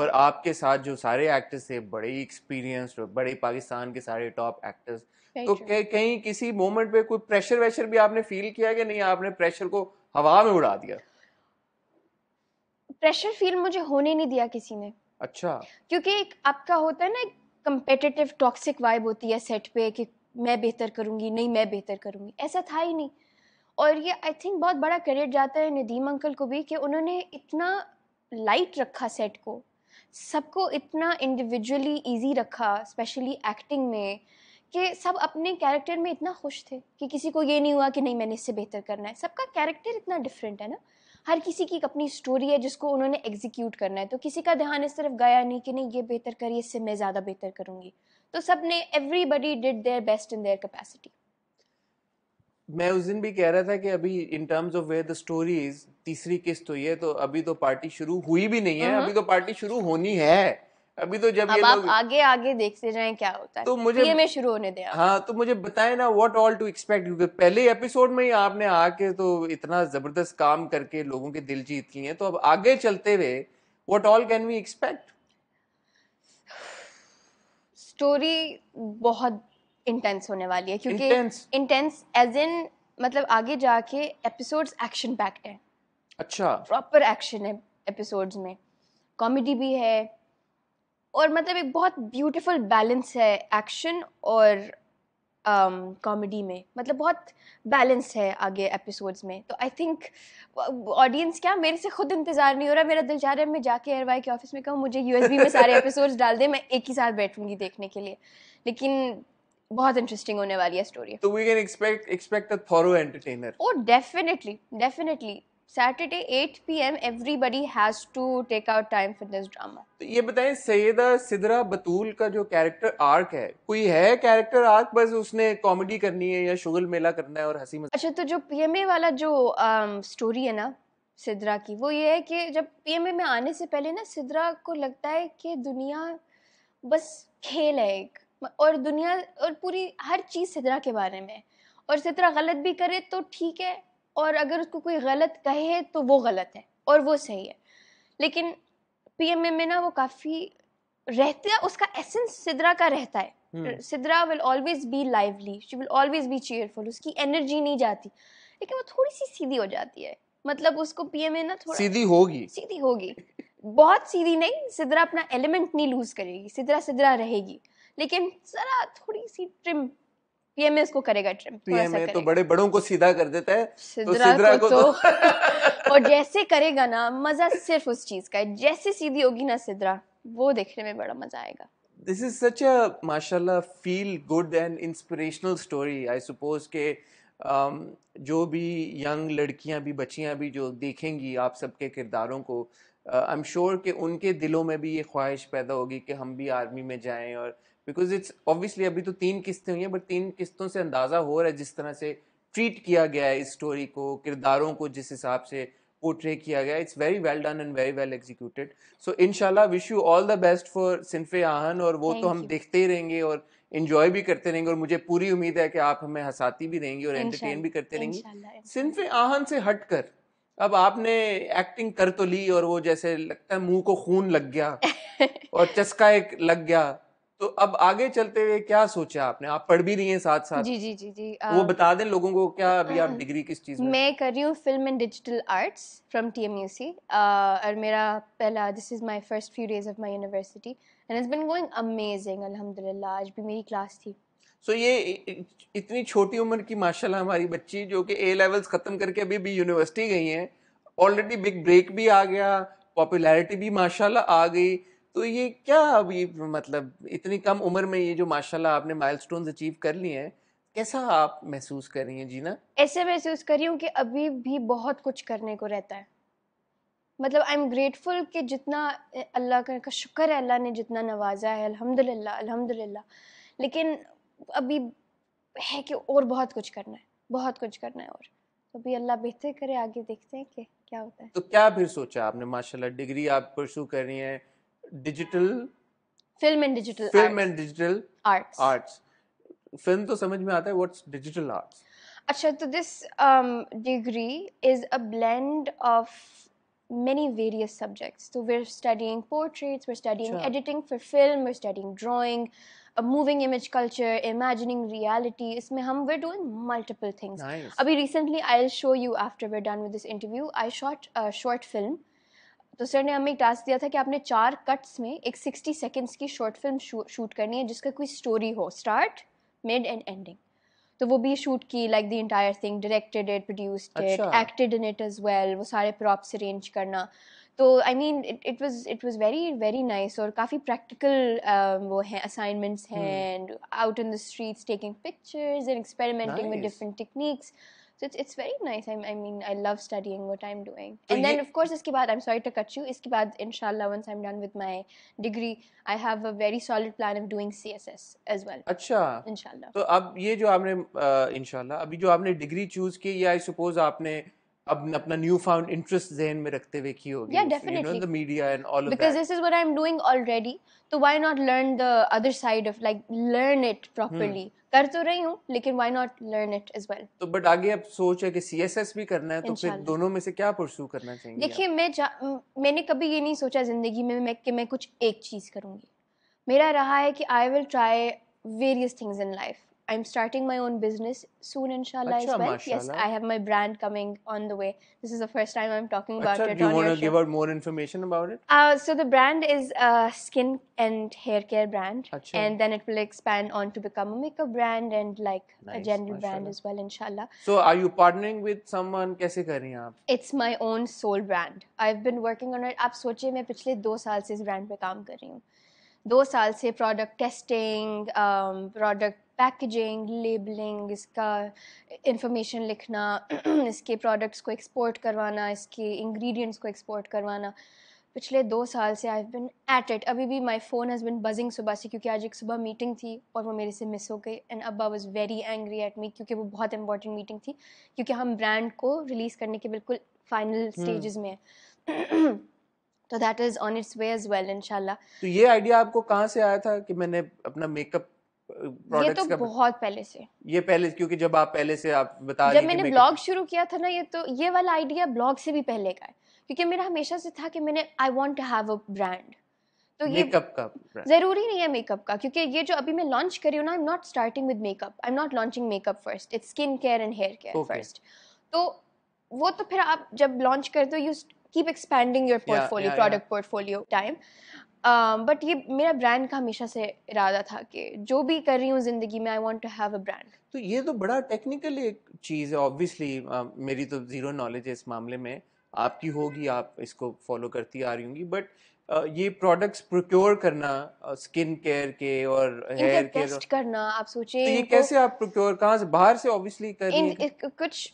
और आपके साथ जो सारे एक्टर्स थे बड़े ही एक्सपीरियंस्ड बड़े पाकिस्तान के सारे टॉप एक्टर्स तो कहीं किसी मोमेंट पे कोई प्रेशर वेशर भी आपने फील किया कि नहीं आपने प्रेशर को हवा में उड़ा दिया प्रेशर फील मुझे होने नहीं दिया किसी ने अच्छा क्योंकि एक आपका होता है ना कंपेटिटिव टॉक्सिक वाइब होती है सेट पे कि मैं बेहतर करूँगी नहीं मैं बेहतर करूँगी ऐसा था ही नहीं और ये आई थिंक बहुत बड़ा क्रेडिट जाता है नदीम अंकल को भी कि उन्होंने इतना लाइट रखा सेट को सबको इतना इंडिविजुअली इजी रखा स्पेशली एक्टिंग में कि सब अपने कैरेक्टर में इतना खुश थे कि किसी को ये नहीं हुआ कि नहीं मैंने इससे बेहतर करना है सबका कैरेक्टर इतना डिफरेंट है ना हर किसी की अपनी स्टोरी है जिसको उन्होंने एग्जीक्यूट करना है तो किसी का ध्यान इस तरफ गया नहीं कि नहीं ये बेहतर करिए इससे मैं ज़्यादा बेहतर करूँगी तो सब ने everybody did their best in their capacity मैं उस दिन भी कह रहा था कि अभी in terms of where the story is तीसरी किस्त हुई तो है तो अभी तो पार्टी शुरू हुई भी नहीं है अभी uh-huh. तो पार्टी शुरू होनी है अभी तो जब अब ये आप लोग... आगे आगे देखते जाएं क्या होता है तो मुझे ये में शुरू होने दें हाँ तो मुझे बताए ना व्हाट ऑल टू एक्सपेक्ट क्योंकि पहले एपिसोड में ही आपने आके तो इतना जबरदस्त काम करके लोगों के दिल जीत लिए तो अब आगे चलते हुए what all can we expect story बहुत इंटेंस होने वाली है क्योंकि इंटेंस एज इन मतलब आगे जाके एपिसोड्स एक्शन पैक्ड है अच्छा प्रॉपर एक्शन है एपिसोड्स में कॉमेडी भी है और मतलब एक बहुत ब्यूटीफुल बैलेंस है एक्शन और कॉमेडी um, में मतलब बहुत बैलेंस है आगे एपिसोड्स में तो आई थिंक ऑडियंस क्या मेरे से खुद इंतजार नहीं हो रहा मेरा दिल चाह रहा है मैं जाके एर के ऑफिस में कहूँ मुझे यू में सारे एपिसोड्स डाल दें मैं एक ही साथ बैठूंगी देखने के लिए लेकिन बहुत इंटरेस्टिंग होने वाली है स्टोरी तो we can expect expect a thorough entertainer oh definitely definitely Saturday 8 p.m. everybody has to take out time for this drama. तो ये बताएं सैयदा सिदरा बतूल का जो कैरेक्टर आर्क है कोई है कैरेक्टर आर्क बस उसने कॉमेडी करनी है या शुगल मेला करना है और हंसी मजाक अच्छा तो जो पीएमए वाला जो स्टोरी um, है ना सिदरा की वो ये है कि जब पीएमए में आने से पहले ना सिदरा को लगता है कि दुनिया बस खेल है एक और दुनिया और पूरी हर चीज़ सिदरा के बारे में और सिदरा गलत भी करे तो ठीक है और अगर उसको कोई गलत कहे तो वो गलत है और वो सही है लेकिन पी एम में ना वो काफ़ी रहता उसका एसेंस सिद्रा का रहता है हम्म। Sidra will always be lively she will always be cheerful उसकी एनर्जी नहीं जाती लेकिन वो थोड़ी सी सीधी हो जाती है मतलब उसको पीएमए ना थोड़ा सीधी होगी सीधी होगी बहुत सीधी नहीं सिद्रा अपना एलिमेंट नहीं लूज करेगी सिद्रा सिद्रा रहेगी लेकिन जरा थोड़ी सी ट्रिम पीएमए इसको करेगा ट्रिम पीएमए तो बड़े बड़ों को सीधा कर देता है तो सिद्रा, तो सिद्रा को, को तो।, तो और जैसे करेगा ना मजा सिर्फ उस चीज का है जैसे सीधी होगी ना सिद्रा वो देखने में बड़ा मजा आएगा दिस इज सच अ माशाल्लाह feel good and inspirational story I suppose के um, जो भी यंग लड़कियां भी बच्चियां भी जो देखेंगी आप सबके किरदारों को आई एम श्योर कि उनके दिलों में भी ये ख्वाहिश पैदा होगी कि हम भी आर्मी में जाएं और बिकॉज इट्स ऑब्वियसली अभी तो तीन किस्तें हुई हैं बट तीन किस्तों से अंदाज़ा हो रहा है जिस तरह से ट्रीट किया गया है इस स्टोरी को किरदारों को जिस हिसाब से पोर्ट्रे किया गया it's very well done and very well executed so इनशाला wish you all the best for Sinfe Aahan और वो तो Thank तो हम you. देखते ही रहेंगे और इन्जॉय भी करते रहेंगे और मुझे पूरी उम्मीद है कि आप हमें हंसाती भी रहेंगी और एंटरटेन भी करते रहेंगी सिनफे आहन से हटकर अब आपने एक्टिंग कर तो ली और वो जैसे लगता है मुंह को खून लग गया और चस्का एक लग गया तो अब आगे चलते हुए क्या सोचा आपने आप पढ़ भी रही हैं साथ साथ जी जी जी जी आ, तो वो बता दें लोगों को क्या अभी आप डिग्री किस चीज में मैं कर रही हूँ film and digital arts from TMUC और मेरा पहला this is my first few days of my university and it's been going amazing अल्हम्दुलिल्लाह आज भी मेरी क्लास थी सो so, ये इतनी छोटी उम्र की माशाल्लाह हमारी बच्ची जो कि ए लेवल्स खत्म करके अभी भी यूनिवर्सिटी गई हैं ऑलरेडी बिग ब्रेक भी आ गया पॉपुलैरिटी भी माशाल्लाह आ गई तो ये क्या अभी मतलब इतनी कम उम्र में ये जो माशाल्लाह आपने माइलस्टोन्स अचीव कर लिए हैं कैसा आप महसूस कर रही हैं जीना ऐसे महसूस कर रही हूँ कि अभी भी बहुत कुछ करने को रहता है मतलब आई एम ग्रेटफुल कि जितना अल्लाह का शुक्र है अल्लाह ने जितना नवाजा है अल्हम्दुलिल्लाह अल्हम्दुलिल्लाह लेकिन अभी है कि और बहुत कुछ करना है बहुत कुछ करना है और तो अभी अल्लाह बेहतर करे आगे देखते हैं कि क्या होता है तो क्या फिर सोचा आपने माशाल्लाह डिग्री आप परसू कर रही हैं digital film and digital film and digital arts arts film तो समझ में आता है व्हाट्स डिजिटल आर्ट्स अच्छा तो this degree is a blend of many various subjects. So we're studying portraits, we're studying sure. editing for film, we're studying drawing, uh, moving image culture, imagining reality. Isme hum, we're doing multiple things. Nice. Abhi recently, I'll show you after we're done with this interview, I shot a short film तो sir ने हमें एक task दिया था कि आपने चार cuts में एक सिक्सटी सेकेंड्स की शॉर्ट फिल्म शूट करनी है जिसका कोई स्टोरी हो स्टार्ट मिड एंड एंडिंग तो वो भी शूट की like the entire thing directed it produced it acted in it as well वो सारे प्रॉप्स अरेंज करना तो I mean it was it was very very nice और काफ़ी प्रैक्टिकल uh, वो हैं असाइनमेंट्स hmm. हैं and out in the streets taking pictures and experimenting with different techniques So it's it's very nice. I, I mean, I love studying what I'm doing. So and then, of course, इसके बाद, I'm sorry to cut you, इसके बाद, inshallah, once I'm done with my degree, I have a very solid plan of doing CSS as well. अच्छा. Inshallah. तो अब ये जो आपने, uh, inshallah, अभी जो आपने degree choose की, ये I suppose आपने अब अपना न्यू फाउंड इंटरेस्ट जहन में रखते हुए की होगी या definitely the media and all of because this is what I am doing already तो why not learn the other side of like learn it properly कर तो रही हूं लेकिन why not learn it as well तो but आगे अब सोच है कि सीएसएस भी करना है तो फिर दोनों में से क्या परसू करना चाहिए देखिए मैं मैंने कभी ये नहीं सोचा जिंदगी में मैं कि मैं कुछ एक चीज करूंगी मेरा रहा है कि I will try various things in life I'm starting my own business soon, inshallah, Achha, as well. Mashallah. Yes, I have my brand coming on the way. This is the first time I'm talking about Achha, it. Do you want to give out more information about it? Uh, so, the brand is a uh, skin and hair care brand. Achha. And then it will expand on to become a makeup brand and like nice, a general mashallah. brand as well, inshallah. So, are you partnering with someone? Kaise aap? It's my own soul brand. I've been working on it. You सोचिए मैं पिछले दो साल से इस brand brand काम two years? हूँ दो साल से product testing product packaging labelling इसका इंफॉर्मेशन लिखना इसके प्रोडक्ट्स को एक्सपोर्ट करवाना इसके इंग्रेडिएंट्स को एक्सपोर्ट करवाना पिछले दो साल से आई बिन एट इट अभी भी my phone has been buzzing सुबह से क्योंकि आज एक सुबह मीटिंग थी और वो मेरे से मिस हो गई एंड अब्बा was very angry at me क्योंकि वो बहुत इंपॉर्टेंट मीटिंग थी क्योंकि हम ब्रांड को रिलीज़ करने के बिल्कुल फाइनल स्टेजेस hmm. में है तो that is on its way as well इनशाला तो ये आइडिया आपको कहाँ से आया था कि मैंने अपना मेकअप ये तो का बहुत पहले से ये पहले क्योंकि जब आप पहले से आप बता जब मैंने ब्लॉग शुरू किया था ना ये तो ये वाला आइडिया ब्लॉग से भी पहले का है क्योंकि मेरा हमेशा से था कि मैंने I want to have a brand तो ये मेकअप का जरूरी नहीं है मेकअप का क्योंकि ये जो अभी मैं लॉन्च कर रही हूँ ना I am not starting with makeup I am not launching makeup first it's skin care and hair care first तो वो तो फिर आप जब लॉन्च करते हो you keep expanding your portfolio product portfolio time but um, ये मेरा ब्रांड का हमेशा से इरादा था कि जो भी कर रही हूँ ज़िंदगी में I want to have a brand तो ये तो बड़ा टेक्निकल एक चीज़ है ऑब्वियसली um, मेरी तो ज़ीरो नॉलेज है इस मामले में आपकी होगी आप इसको फॉलो करती आ रही होंगी बट uh, ये प्रोडक्ट्स प्रोक्योर करना स्किन uh, केयर के और हेयर केयर तो करना आप सोचिए तो ये कैसे आप प्रोक्योर कहाँ से बाहर से ऑब्वियसली कर कुछ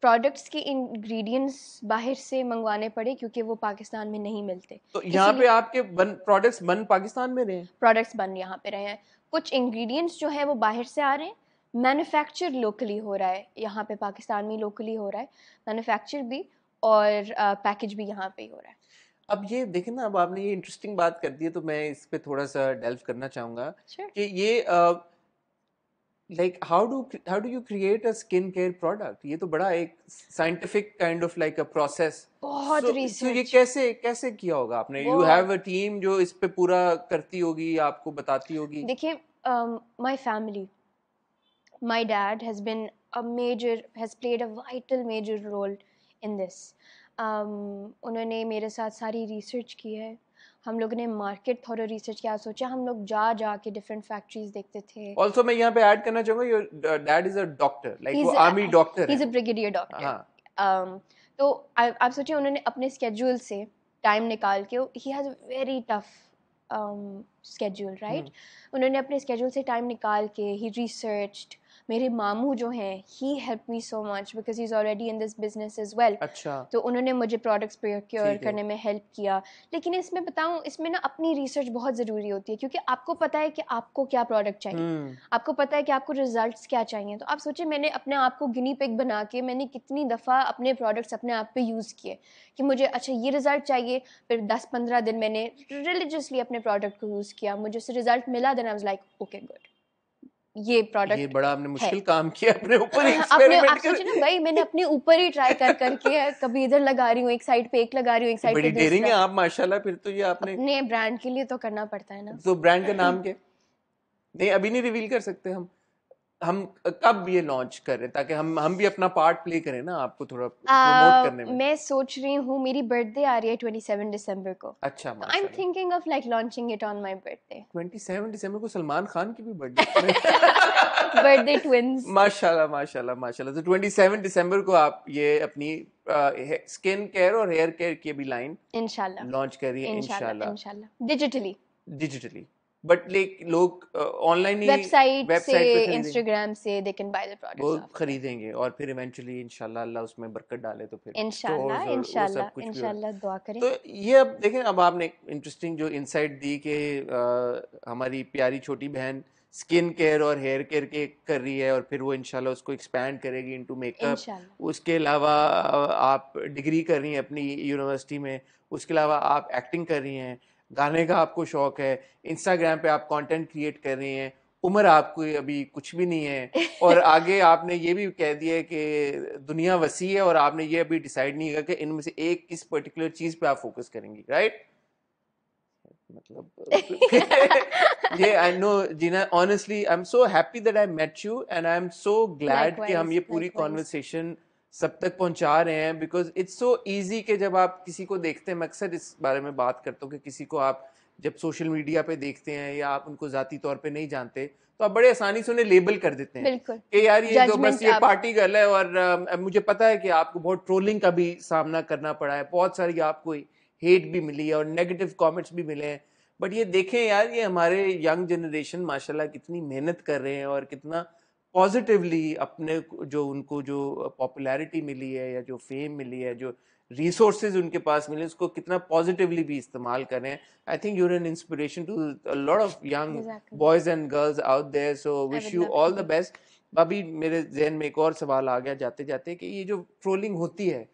प्रोडक्ट्स के इंग्रेडिएंट्स बाहर से मंगवाने पड़े क्योंकि वो पाकिस्तान में नहीं मिलते तो यहाँ पे आपके बन प्रोडक्ट्स बन पाकिस्तान में रहे प्रोडक्ट्स बन यहाँ पे रहे हैं कुछ इंग्रेडिएंट्स जो है वो बाहर से आ रहे हैं मैन्युफैक्चर लोकली हो रहा है यहाँ पे पाकिस्तान में लोकली हो रहा है मैन्युफैक्चर भी और पैकेज भी यहाँ पे हो रहा है अब ये देखें ना अब आपने ये इंटरेस्टिंग बात कर दी है तो मैं इस पर थोड़ा सा डेल्व करना चाहूँगा sure. कि ये uh, like how do how do you create a skincare product ये तो बड़ा एक scientific kind of like a process बहुत so, research तो so ये कैसे कैसे किया होगा आपने you have a team जो इस पे पूरा करती होगी आपको बताती होगी देखिए my family my dad has been a major has played a vital major role in this um, उन्होंने मेरे साथ सारी research की है हम लोगों ने मार्केट थोड़ो रिसर्च किया सोचा हम लोग जा जा के डिफरेंट फैक्ट्रीज देखते थे ऑल्सो मैं यहाँ पे ऐड करना चाहूंगा your dad is a doctor like वो army doctor is a brigadier doctor तो आप सोचिए उन्होंने अपने स्केड्यूल से टाइम निकाल के ही has very tough schedule right उन्होंने अपने स्केड्यूल से टाइम निकाल के ही रिसर्च्ड मेरे मामू जो हैं he help me so much because he is already in this business is well अच्छा तो उन्होंने मुझे प्रोडक्ट्स प्रोक्योर करने में हेल्प किया लेकिन इसमें बताऊँ इसमें ना अपनी रिसर्च बहुत ज़रूरी होती है क्योंकि आपको पता है कि आपको क्या प्रोडक्ट चाहिए हम्म। आपको पता है कि आपको रिजल्ट क्या चाहिए तो आप सोचिए मैंने अपने आप को गिनी पिक बना के मैंने कितनी दफ़ा अपने प्रोडक्ट्स अपने आप पे यूज़ किए कि मुझे अच्छा ये रिज़ल्ट चाहिए फिर दस पंद्रह दिन मैंने रिलीजियसली अपने प्रोडक्ट को यूज़ किया मुझे उससे रिज़ल्ट मिला then I was like okay good ये प्रोडक्ट ये बड़ा आपने मुश्किल काम किया अपने ऊपर एक्सपेरिमेंट कर ना भाई मैंने अपने ऊपर ही ट्राई कर करके कभी इधर लगा रही हूँ एक साइड पे एक लगा रही हूँ एक साइड पे डेयरिंग है आप माशाल्लाह फिर तो ये आपने अपने ब्रांड के लिए तो करना पड़ता है ना तो ब्रांड का नाम क्या नहीं अभी नहीं रिवील कर सकते हम हम कब ये लॉन्च कर रहे हैं ताकि हम हम भी अपना पार्ट प्ले करें ना आपको थोड़ा प्रमोट करने में मैं सोच रही हूँ मेरी बर्थडे आ रही है 27 दिसंबर को अच्छा I am thinking of like launching it on my birthday 27 दिसंबर को सलमान खान की भी बर्थडे बर्थडे ट्विंस माशाल्लाह माशाल्लाह माशाल्लाह तो 27 दिसंबर को आप ये अपनी स्किन केयर और हेयर केयर की भी लाइन इंशाल्लाह लॉन्च करिए इंशाल्लाह इंशाल्लाह डिजिटली डिजिटली बट लाइक लोग ऑनलाइन ही वेबसाइट से इंस्टाग्राम से they can buy the product वो खरीदेंगे और फिर इवेंचुअली इंशाल्लाह अल्लाह उसमें बरकत डाले तो फिर इंशाल्लाह इंशाल्लाह इंशाल्लाह दुआ करें तो ये अब देखें अब आपने इंटरेस्टिंग जो इनसाइट दी कि हमारी प्यारी छोटी बहन स्किन केयर और हेयर केयर के कर रही है और फिर वो इनशाला उसको एक्सपैंड करेगी इनटू मेकअप उसके अलावा आप डिग्री कर रही हैं अपनी यूनिवर्सिटी में उसके अलावा आप एक्टिंग कर रही हैं गाने का आपको शौक है इंस्टाग्राम पे आप कंटेंट क्रिएट कर रही हैं उम्र आपको अभी कुछ भी नहीं है और आगे आपने ये भी कह दिया कि दुनिया वसी है और आपने ये अभी डिसाइड नहीं किया कि इनमें से एक किस पर्टिकुलर चीज पे आप फोकस करेंगी राइट मतलब ये I know Jeena honestly I am so happy that I met you and I am so glad कि हम ये पूरी कॉन्वर्सेशन सब तक पहुंचा रहे हैं बिकॉज इट्स सो ईजी के जब आप किसी को देखते हैं मैं अक्सर इस बारे में बात करता हूँ कि किसी को आप जब सोशल मीडिया पे देखते हैं या आप उनको जाती तौर पे नहीं जानते तो आप बड़े आसानी से उन्हें लेबल कर देते हैं कि यार ये तो बस ये पार्टी गर्ल है और आ, um, मुझे पता है कि आपको बहुत ट्रोलिंग का भी सामना करना पड़ा है बहुत सारी आपको हेट भी मिली है और नेगेटिव कॉमेंट्स भी मिले हैं बट ये देखें यार ये हमारे यंग जनरेशन माशाल्लाह कितनी मेहनत कर रहे हैं और कितना पॉजिटिवली अपने जो उनको जो पॉपुलैरिटी मिली है या जो फेम मिली है जो रिसोर्सेज उनके पास मिले उसको कितना पॉजिटिवली भी इस्तेमाल करें I think you're an inspiration to lot of young boys and girls out there so wish you all the best अभी मेरे जहन में एक और सवाल आ गया जाते जाते कि ये जो ट्रोलिंग होती है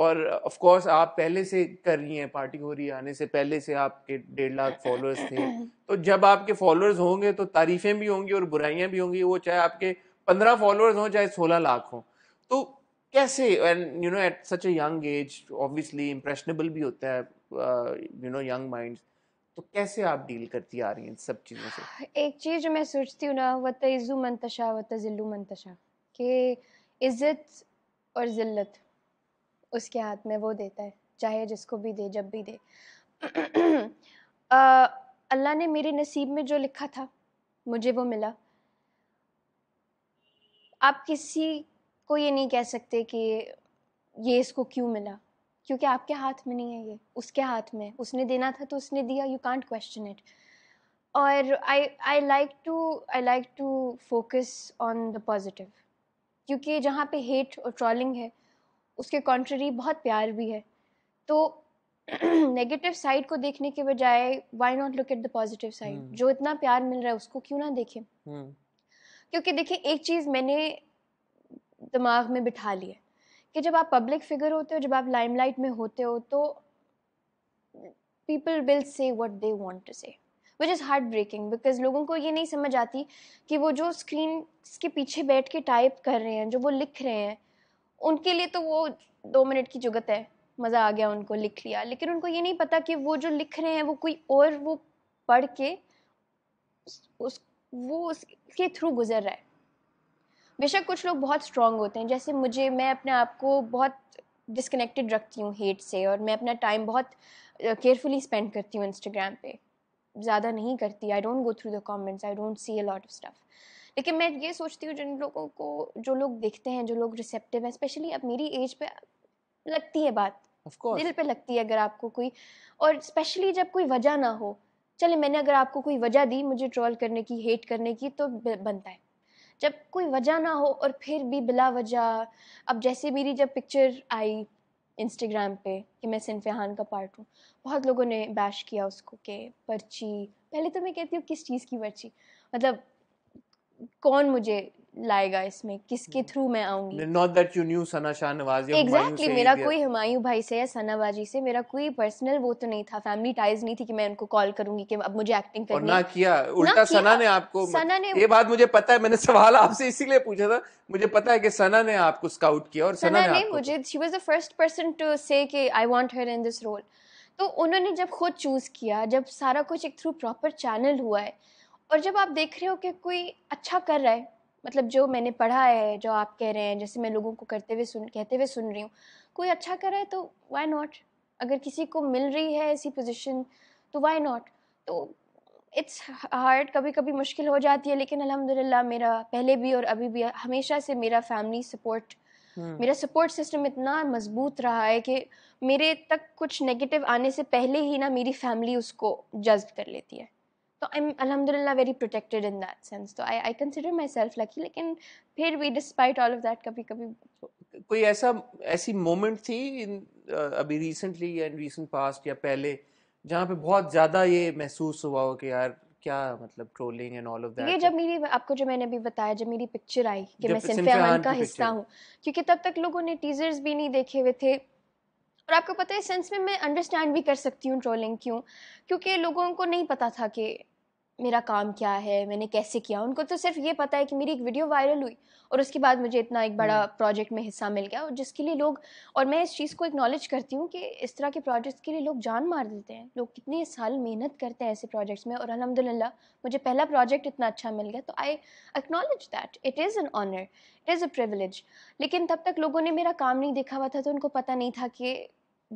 और ऑफ कोर्स आप पहले से कर रही हैं पार्टी हो रही है आने से पहले से आपके डेढ़ लाख फॉलोअर्स थे तो जब आपके फॉलोअर्स होंगे तो तारीफें भी होंगी और बुराइयां भी होंगी वो चाहे आपके पंद्रह फॉलोअर्स हों चाहे सोलह लाख हों तो कैसे and you know at such a young age obviously impressionable भी होता है यू नो यंग माइंड तो कैसे आप डील करती आ रही हैं सब चीज़ों से एक चीज़ जो मैं सोचती हूँ ना वह तजु मंतशा व तजिल्लु मंतशा कि इज़्ज़त और ज़िल्लत उसके हाथ में वो देता है चाहे जिसको भी दे जब भी दे अल्लाह ने मेरे नसीब में जो लिखा था मुझे वो मिला आप किसी को ये नहीं कह सकते कि ये इसको क्यों मिला क्योंकि आपके हाथ में नहीं है ये उसके हाथ में उसने देना था तो उसने दिया यू कॉन्ट क्वेश्चन इट और I I like to I like to focus on the positive क्योंकि जहाँ पे हेट और ट्रॉलिंग है उसके कॉन्ट्ररी बहुत प्यार भी है तो नेगेटिव साइड को देखने के बजाय why not look at the positive side जो इतना प्यार मिल रहा है उसको क्यों ना देखें हम्म। क्योंकि देखिए एक चीज़ मैंने दिमाग में बिठा ली है कि जब आप पब्लिक फिगर होते हो जब आप लाइमलाइट में होते हो तो people will say what they want to say which is heart breaking because लोगों को ये नहीं समझ आती कि वो जो स्क्रीन के पीछे बैठ के टाइप कर रहे हैं जो वो लिख रहे हैं उनके लिए तो वो दो मिनट की जुगत है मज़ा आ गया उनको लिख लिया लेकिन उनको ये नहीं पता कि वो जो लिख रहे हैं वो कोई और वो पढ़ के उस वो उसके थ्रू गुजर रहा है बेशक कुछ लोग बहुत स्ट्रांग होते हैं जैसे मुझे मैं अपने आप को बहुत डिसकनेक्टेड रखती हूँ हेट से और मैं अपना टाइम बहुत केयरफुली स्पेंड करती हूँ इंस्टाग्राम पे ज़्यादा नहीं करती I don't go through the comments I don't see a lot of stuff लेकिन मैं ये सोचती हूँ जिन लोगों को जो लोग देखते हैं जो लोग रिसेप्टिव हैं स्पेशली अब मेरी एज पे लगती है बात दिल पे लगती है अगर आपको कोई और स्पेशली जब कोई वजह ना हो चले मैंने अगर आपको कोई वजह दी मुझे ट्रोल करने की हेट करने की तो बनता है जब कोई वजह ना हो और फिर भी बिला वजह अब जैसे मेरी जब पिक्चर आई इंस्टाग्राम पे कि मैं सिनफेहान का पार्ट हूँ बहुत लोगों ने बैश किया उसको कि पर्ची पहले तो मैं कहती हूँ किस चीज़ की पर्ची मतलब कौन मुझे लाएगा इसमें किसके थ्रू hmm. मैं आऊंगी not that you knew Sana Shah Nawaz या एग्जैक्टली मेरा कोई हुमायूं भाई से या सना बाजी से मेरा कोई पर्सनल वो तो नहीं था फैमिली टाइज नहीं थी कि मैं उनको कॉल करूंगी कि अब मुझे एक्टिंग करनी और ना किया उल्टा ना सना किया। ने आपको सना ने ये बात मुझे पता है मैंने सवाल आपसे इसीलिए पूछा था मुझे पता है कि सना ने आपको स्काउट किया और सना ने मुझे she was the first person to say कि I want her in this role तो उन्होंने जब खुद चूज किया जब सारा कुछ एक थ्रू प्रॉपर चैनल हुआ है और जब आप देख रहे हो कि कोई अच्छा कर रहा है मतलब जो मैंने पढ़ा है जो आप कह रहे हैं जैसे मैं लोगों को करते हुए सुन कहते हुए सुन रही हूँ कोई अच्छा कर रहा है तो वाई नॉट अगर किसी को मिल रही है ऐसी पोजिशन तो वाई नॉट तो इट्स हार्ड कभी कभी मुश्किल हो जाती है लेकिन अल्हम्दुलिल्लाह मेरा पहले भी और अभी भी हमेशा से मेरा फैमिली सपोर्ट Hmm. मेरा सपोर्ट सिस्टम इतना मजबूत रहा है कि मेरे तक कुछ नेगेटिव आने से पहले ही ना मेरी फैमिली उसको जज्ब कर लेती है तो आई एम अलहमदिल्ला very protected in that sense तो I I consider my self lucky लेकिन फिर भी डिस्पाइट ऑल ऑफ दैट कभी कभी कोई ऐसा ऐसी मोमेंट थी इन अभी रिसेंटली या इन रिसेंट पास्ट या पहले जहाँ पे बहुत ज़्यादा ये महसूस हुआ हो कि यार क्या मतलब trolling and all of that ये जब मेरी आपको जो मैंने अभी बताया जब मेरी पिक्चर आई कि मैं सिंफियान का हिस्सा हूँ क्योंकि तब तक लोगों ने टीजर्स भी नहीं देखे हुए थे और आपको पता है सेंस में मैं अंडरस्टैंड भी कर सकती हूँ ट्रोलिंग क्यों क्योंकि लोगों को नहीं पता था कि मेरा काम क्या है मैंने कैसे किया उनको तो सिर्फ ये पता है कि मेरी एक वीडियो वायरल हुई और उसके बाद मुझे इतना एक बड़ा हम्म। प्रोजेक्ट में हिस्सा मिल गया और जिसके लिए लोग और मैं इस चीज़ को एक्नॉलेज करती हूँ कि इस तरह के प्रोजेक्ट्स के लिए लोग जान मार देते हैं लोग कितने साल मेहनत करते हैं ऐसे प्रोजेक्ट्स में और अलहमदिल्ला मुझे पहला प्रोजेक्ट इतना अच्छा मिल गया तो I acknowledge that it is an honour it is a privilege लेकिन तब तक लोगों ने मेरा काम नहीं देखा हुआ था तो उनको पता नहीं था कि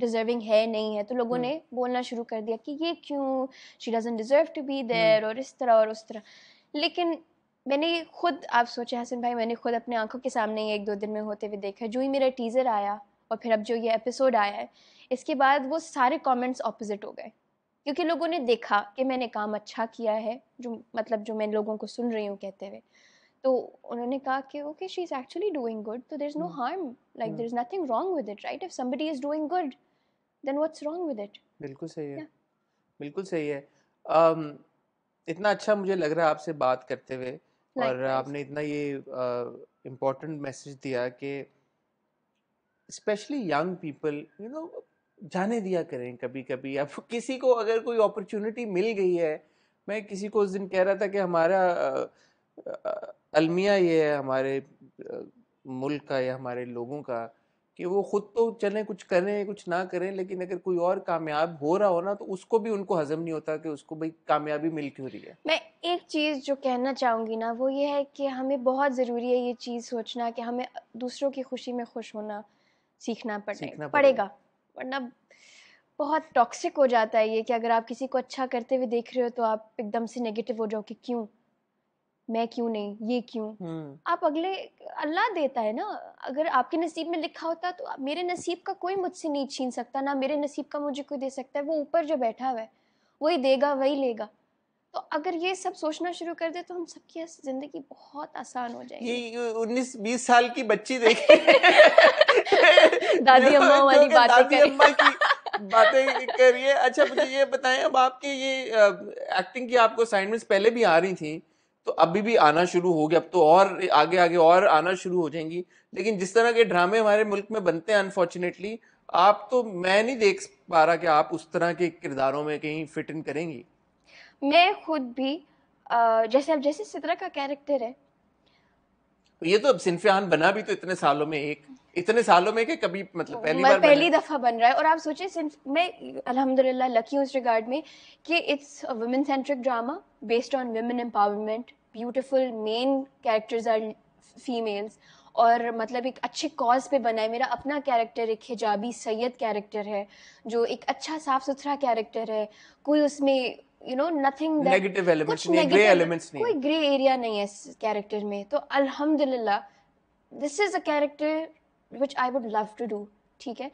डिजर्विंग है नहीं है तो लोगों हम्म। ने बोलना शुरू कर दिया कि ये क्यों she doesn't deserve to be there और इस तरह और उस तरह लेकिन मैंने खुद आप सोचे हसन भाई मैंने खुद अपने आंखों के सामने एक दो दिन में होते हुए देखा जो ही मेरा टीज़र आया और फिर अब जो ये एपिसोड आया है इसके बाद वो सारे कमेंट्स ऑपोजिट हो गए क्योंकि लोगों ने देखा कि मैंने काम अच्छा किया है जो मतलब जो मैं लोगों को सुन रही हूँ कहते हुए तो उन्होंने कहा कि okay she is actually doing good तो there is no harm like there is nothing wrong with it right if somebody is doing good then what's wrong with it बिल्कुल सही है yeah. बिल्कुल सही है um, इतना अच्छा मुझे लग रहा है आपसे बात करते हुए like और आपने इतना ये इम्पोर्टेंट uh, मैसेज दिया कि specially young people you know जाने दिया करें कभी कभी अब किसी को अगर कोई अपॉर्चुनिटी मिल गई है मैं किसी को उस दिन कह रहा था कि हमारा अलमिया ये है हमारे मुल्क का या हमारे लोगों का कि वो खुद तो चले कुछ करें कुछ ना करें लेकिन अगर कोई और कामयाब हो रहा हो ना तो उसको भी उनको हजम नहीं होता कि उसको भाई कामयाबी मिल क्यों रही है मैं एक चीज़ जो कहना चाहूँगी ना वो ये है कि हमें बहुत ज़रूरी है ये चीज़ सोचना कि हमें दूसरों की खुशी में खुश होना सीखना पड़े पड़ेगा वरना बहुत टॉक्सिक हो जाता है ये कि अगर आप किसी को अच्छा करते हुए देख रहे हो तो आप एकदम से नेगेटिव हो जाओ कि क्यों मैं क्यों नहीं ये क्यों hmm. आप अगले अल्लाह देता है ना अगर आपके नसीब में लिखा होता तो मेरे नसीब का कोई मुझसे नहीं छीन सकता ना मेरे नसीब का मुझे कोई दे सकता है वो ऊपर जो बैठा हुआ है वही देगा वही लेगा तो अगर ये सब सोचना शुरू कर दे तो हम सबकी जिंदगी बहुत आसान हो जाएगी ये उन्नीस बीस साल की बच्ची देखे दादी अम्मा वाली दादी बातें करिए अच्छा मुझे ये बताएं अब आपके ये एक्टिंग की आपको असाइनमेंट्स पहले भी आ रही थी तो अभी भी आना शुरू हो गया अब तो और आगे आगे और आना शुरू हो जाएंगी लेकिन जिस तरह के ड्रामे हमारे मुल्क में बनते हैं अनफॉर्चुनेटली आप तो मैं नहीं देख पा रहा कि आप उस तरह के किरदारों में कहीं फिट इन करेंगी मैं खुद भी जैसे अब जैसे सितरा का कैरेक्टर है ये तो अब सिनफियान बना भी तो इतने सालों में एक इतने सालों में कि कभी मतलब पहली बार पहली दफा बन रहा है और आप सोचिए सिर्फ मैं अल्हम्दुलिल्लाह लकी हूँ उस रिगार्ड में कि it's a women centric drama based on women empowerment beautiful main characters are females और मतलब एक अच्छे कॉज पे बना है मेरा अपना कैरेक्टर एक हिजाबी सैयद कैरेक्टर है जो एक अच्छा साफ सुथरा कैरेक्टर है कोई उसमें you know nothing negative elements नहीं ग्रे एलिमेंट्स नहीं कोई ग्रे एरिया नहीं है इस कैरेक्टर में तो अल्हम्दुलिल्लाह this is a character which I would love to do ठीक है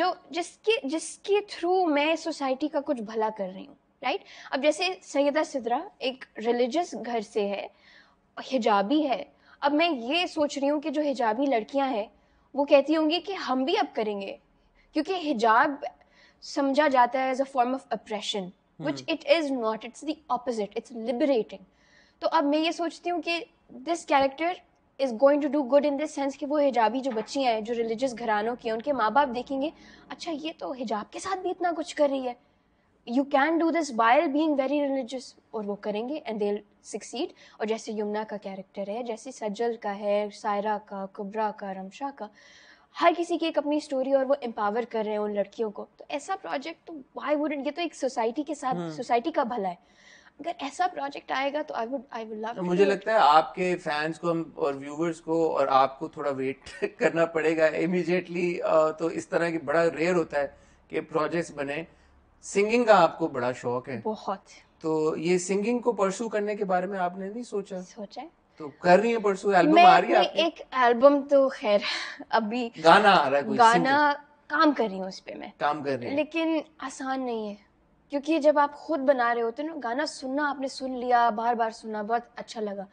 जो जिसके जिसके थ्रू मैं सोसाइटी का कुछ भला कर रही हूँ राइट अब जैसे सैदा सिद्रा एक रिलीजियस घर से है हिजाबी है अब मैं ये सोच रही हूँ कि जो हिजाबी लड़कियाँ हैं वो कहती होंगी कि हम भी अब करेंगे क्योंकि हिजाब समझा जाता है as a form of oppression which it is not it's the opposite it's liberating तो अब मैं ये सोचती हूँ कि this character is going to do good in this sense कि वो हिजाबी जो बच्चियाँ हैं जो रिलीजियस घरानों की हैं उनके माँ बाप देखेंगे अच्छा ये तो हिजाब के साथ भी इतना कुछ कर रही है you can do this by being very religious और वो करेंगे एंड दे सक्सीड और जैसे यमुना का कैरेक्टर है जैसे सज्जल का है सायरा का कुबरा का रमशा का हर किसी की एक अपनी स्टोरी और वो एम्पावर कर रहे हैं उन लड़कियों को तो ऐसा प्रोजेक्ट तो वाई वुड ये तो एक सोसाइटी के साथ सोसाइटी हम्म। का भला है अगर ऐसा प्रोजेक्ट आएगा तो I would I would love मुझे लगता है आपके फैंस को और व्यूवर्स को और आपको थोड़ा वेट करना पड़ेगा इमीडिएटली तो इस तरह की बड़ा रेयर होता है कि प्रोजेक्ट्स बने सिंगिंग का आपको बड़ा शौक है बहुत तो ये सिंगिंग को परसू करने के बारे में आपने नहीं सोचा सोचा तो कर रही है परसू एल्बम आ रही है एक एल्बम तो खैर अभी गाना आ रहा है कोई गाना काम कर रही हूँ उस पर मैं काम कर रही हूँ लेकिन आसान नहीं है क्योंकि जब आप खुद बना रहे होते ना गाना सुनना आपने सुन लिया बार बार सुनना बहुत अच्छा लगा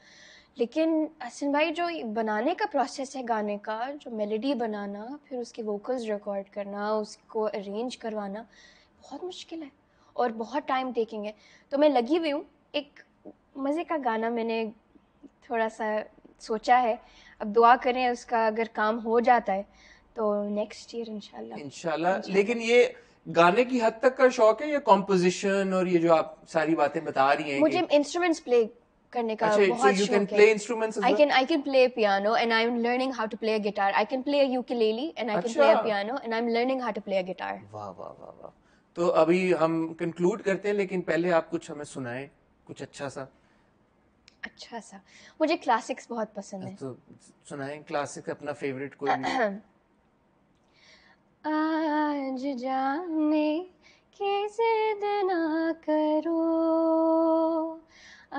लेकिन असिन भाई जो बनाने का प्रोसेस है गाने का जो मेलोडी बनाना फिर उसके वोकल्स रिकॉर्ड करना उसको अरेंज करवाना बहुत मुश्किल है और बहुत टाइम टेकिंग है तो मैं लगी हुई हूँ एक मज़े का गाना मैंने थोड़ा सा सोचा है अब दुआ करें उसका अगर काम हो जाता है तो नेक्स्ट ईयर इनशाला इनशाला लेकिन ये गाने की हद तक का शौक है या कॉम्पोजिशन और ये जो आप सारी बातें बता रही हैं मुझे इंस्ट्रूमेंट्स प्ले करने का अच्छा, बहुत शौक है I can I can play piano and I am learning how to play guitar I can play ukulele and I can play piano and I am learning how to play guitar वाह वाह वाह वाह तो अभी हम conclude करते हैं लेकिन पहले आप कुछ हमें सुनाएं कुछ अच्छा सा अच्छा सा मुझे क्लासिक्स बहुत पसंद है तो सुनाएं क्लासिक अपना फेवरेट कोई आज जाने की जिद करो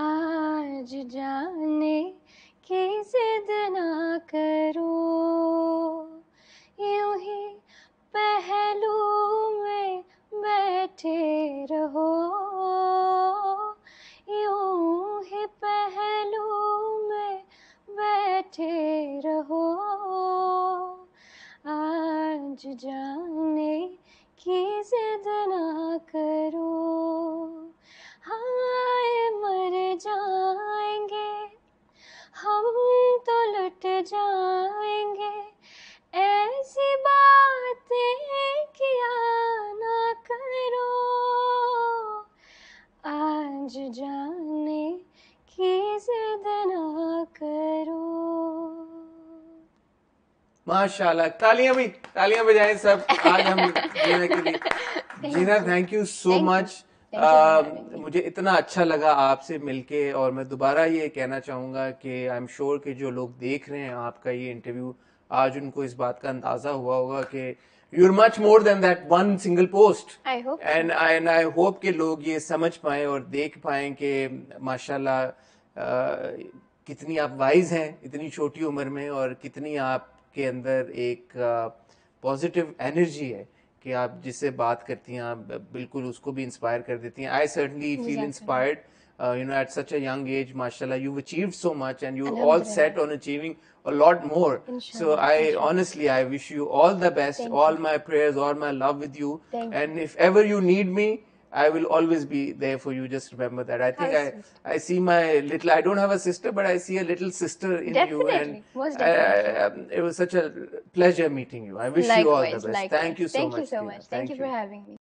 आज जाने की जिद करो यूं ही पहलू में बैठे रहो यूं ही पहलू में बैठे रहो आज जा माशाल्लाह तालियां भी तालियां बजाएं सब आज हम जीना के लिए Jeena thank you so much मुझे इतना अच्छा लगा आपसे मिलके और मैं दोबारा ये कहना चाहूंगा कि आई एम श्योर कि जो लोग देख रहे हैं आपका ये इंटरव्यू आज उनको इस बात का अंदाजा हुआ होगा कि you are much more than that one single post and I and I hope कि लोग ये समझ पाए और देख पाए कि माशाल्लाह uh, कितनी आप वाइज हैं इतनी छोटी उम्र में और कितनी आप आपके अंदर एक पॉजिटिव एनर्जी है कि आप जिससे बात करती हैं आप बिल्कुल उसको भी इंस्पायर कर देती हैं I certainly feel inspired you know at such a young age mashallah you've achieved so much and you're all set on achieving a lot more Inshallah. so i Inshallah. honestly i wish you all the best Thank all you. my prayers all my love with you Thank and you. if ever you need me I will always be there for you. Just remember that. I think I, I, I see my little. I don't have a sister, but I see a little sister in definitely. you. And Most definitely. I, um, it was such a pleasure meeting you. I wish likewise, you all the best. Likewise. Thank you so Thank much. You so much. Thank, Thank you so much. Thank, you for having me.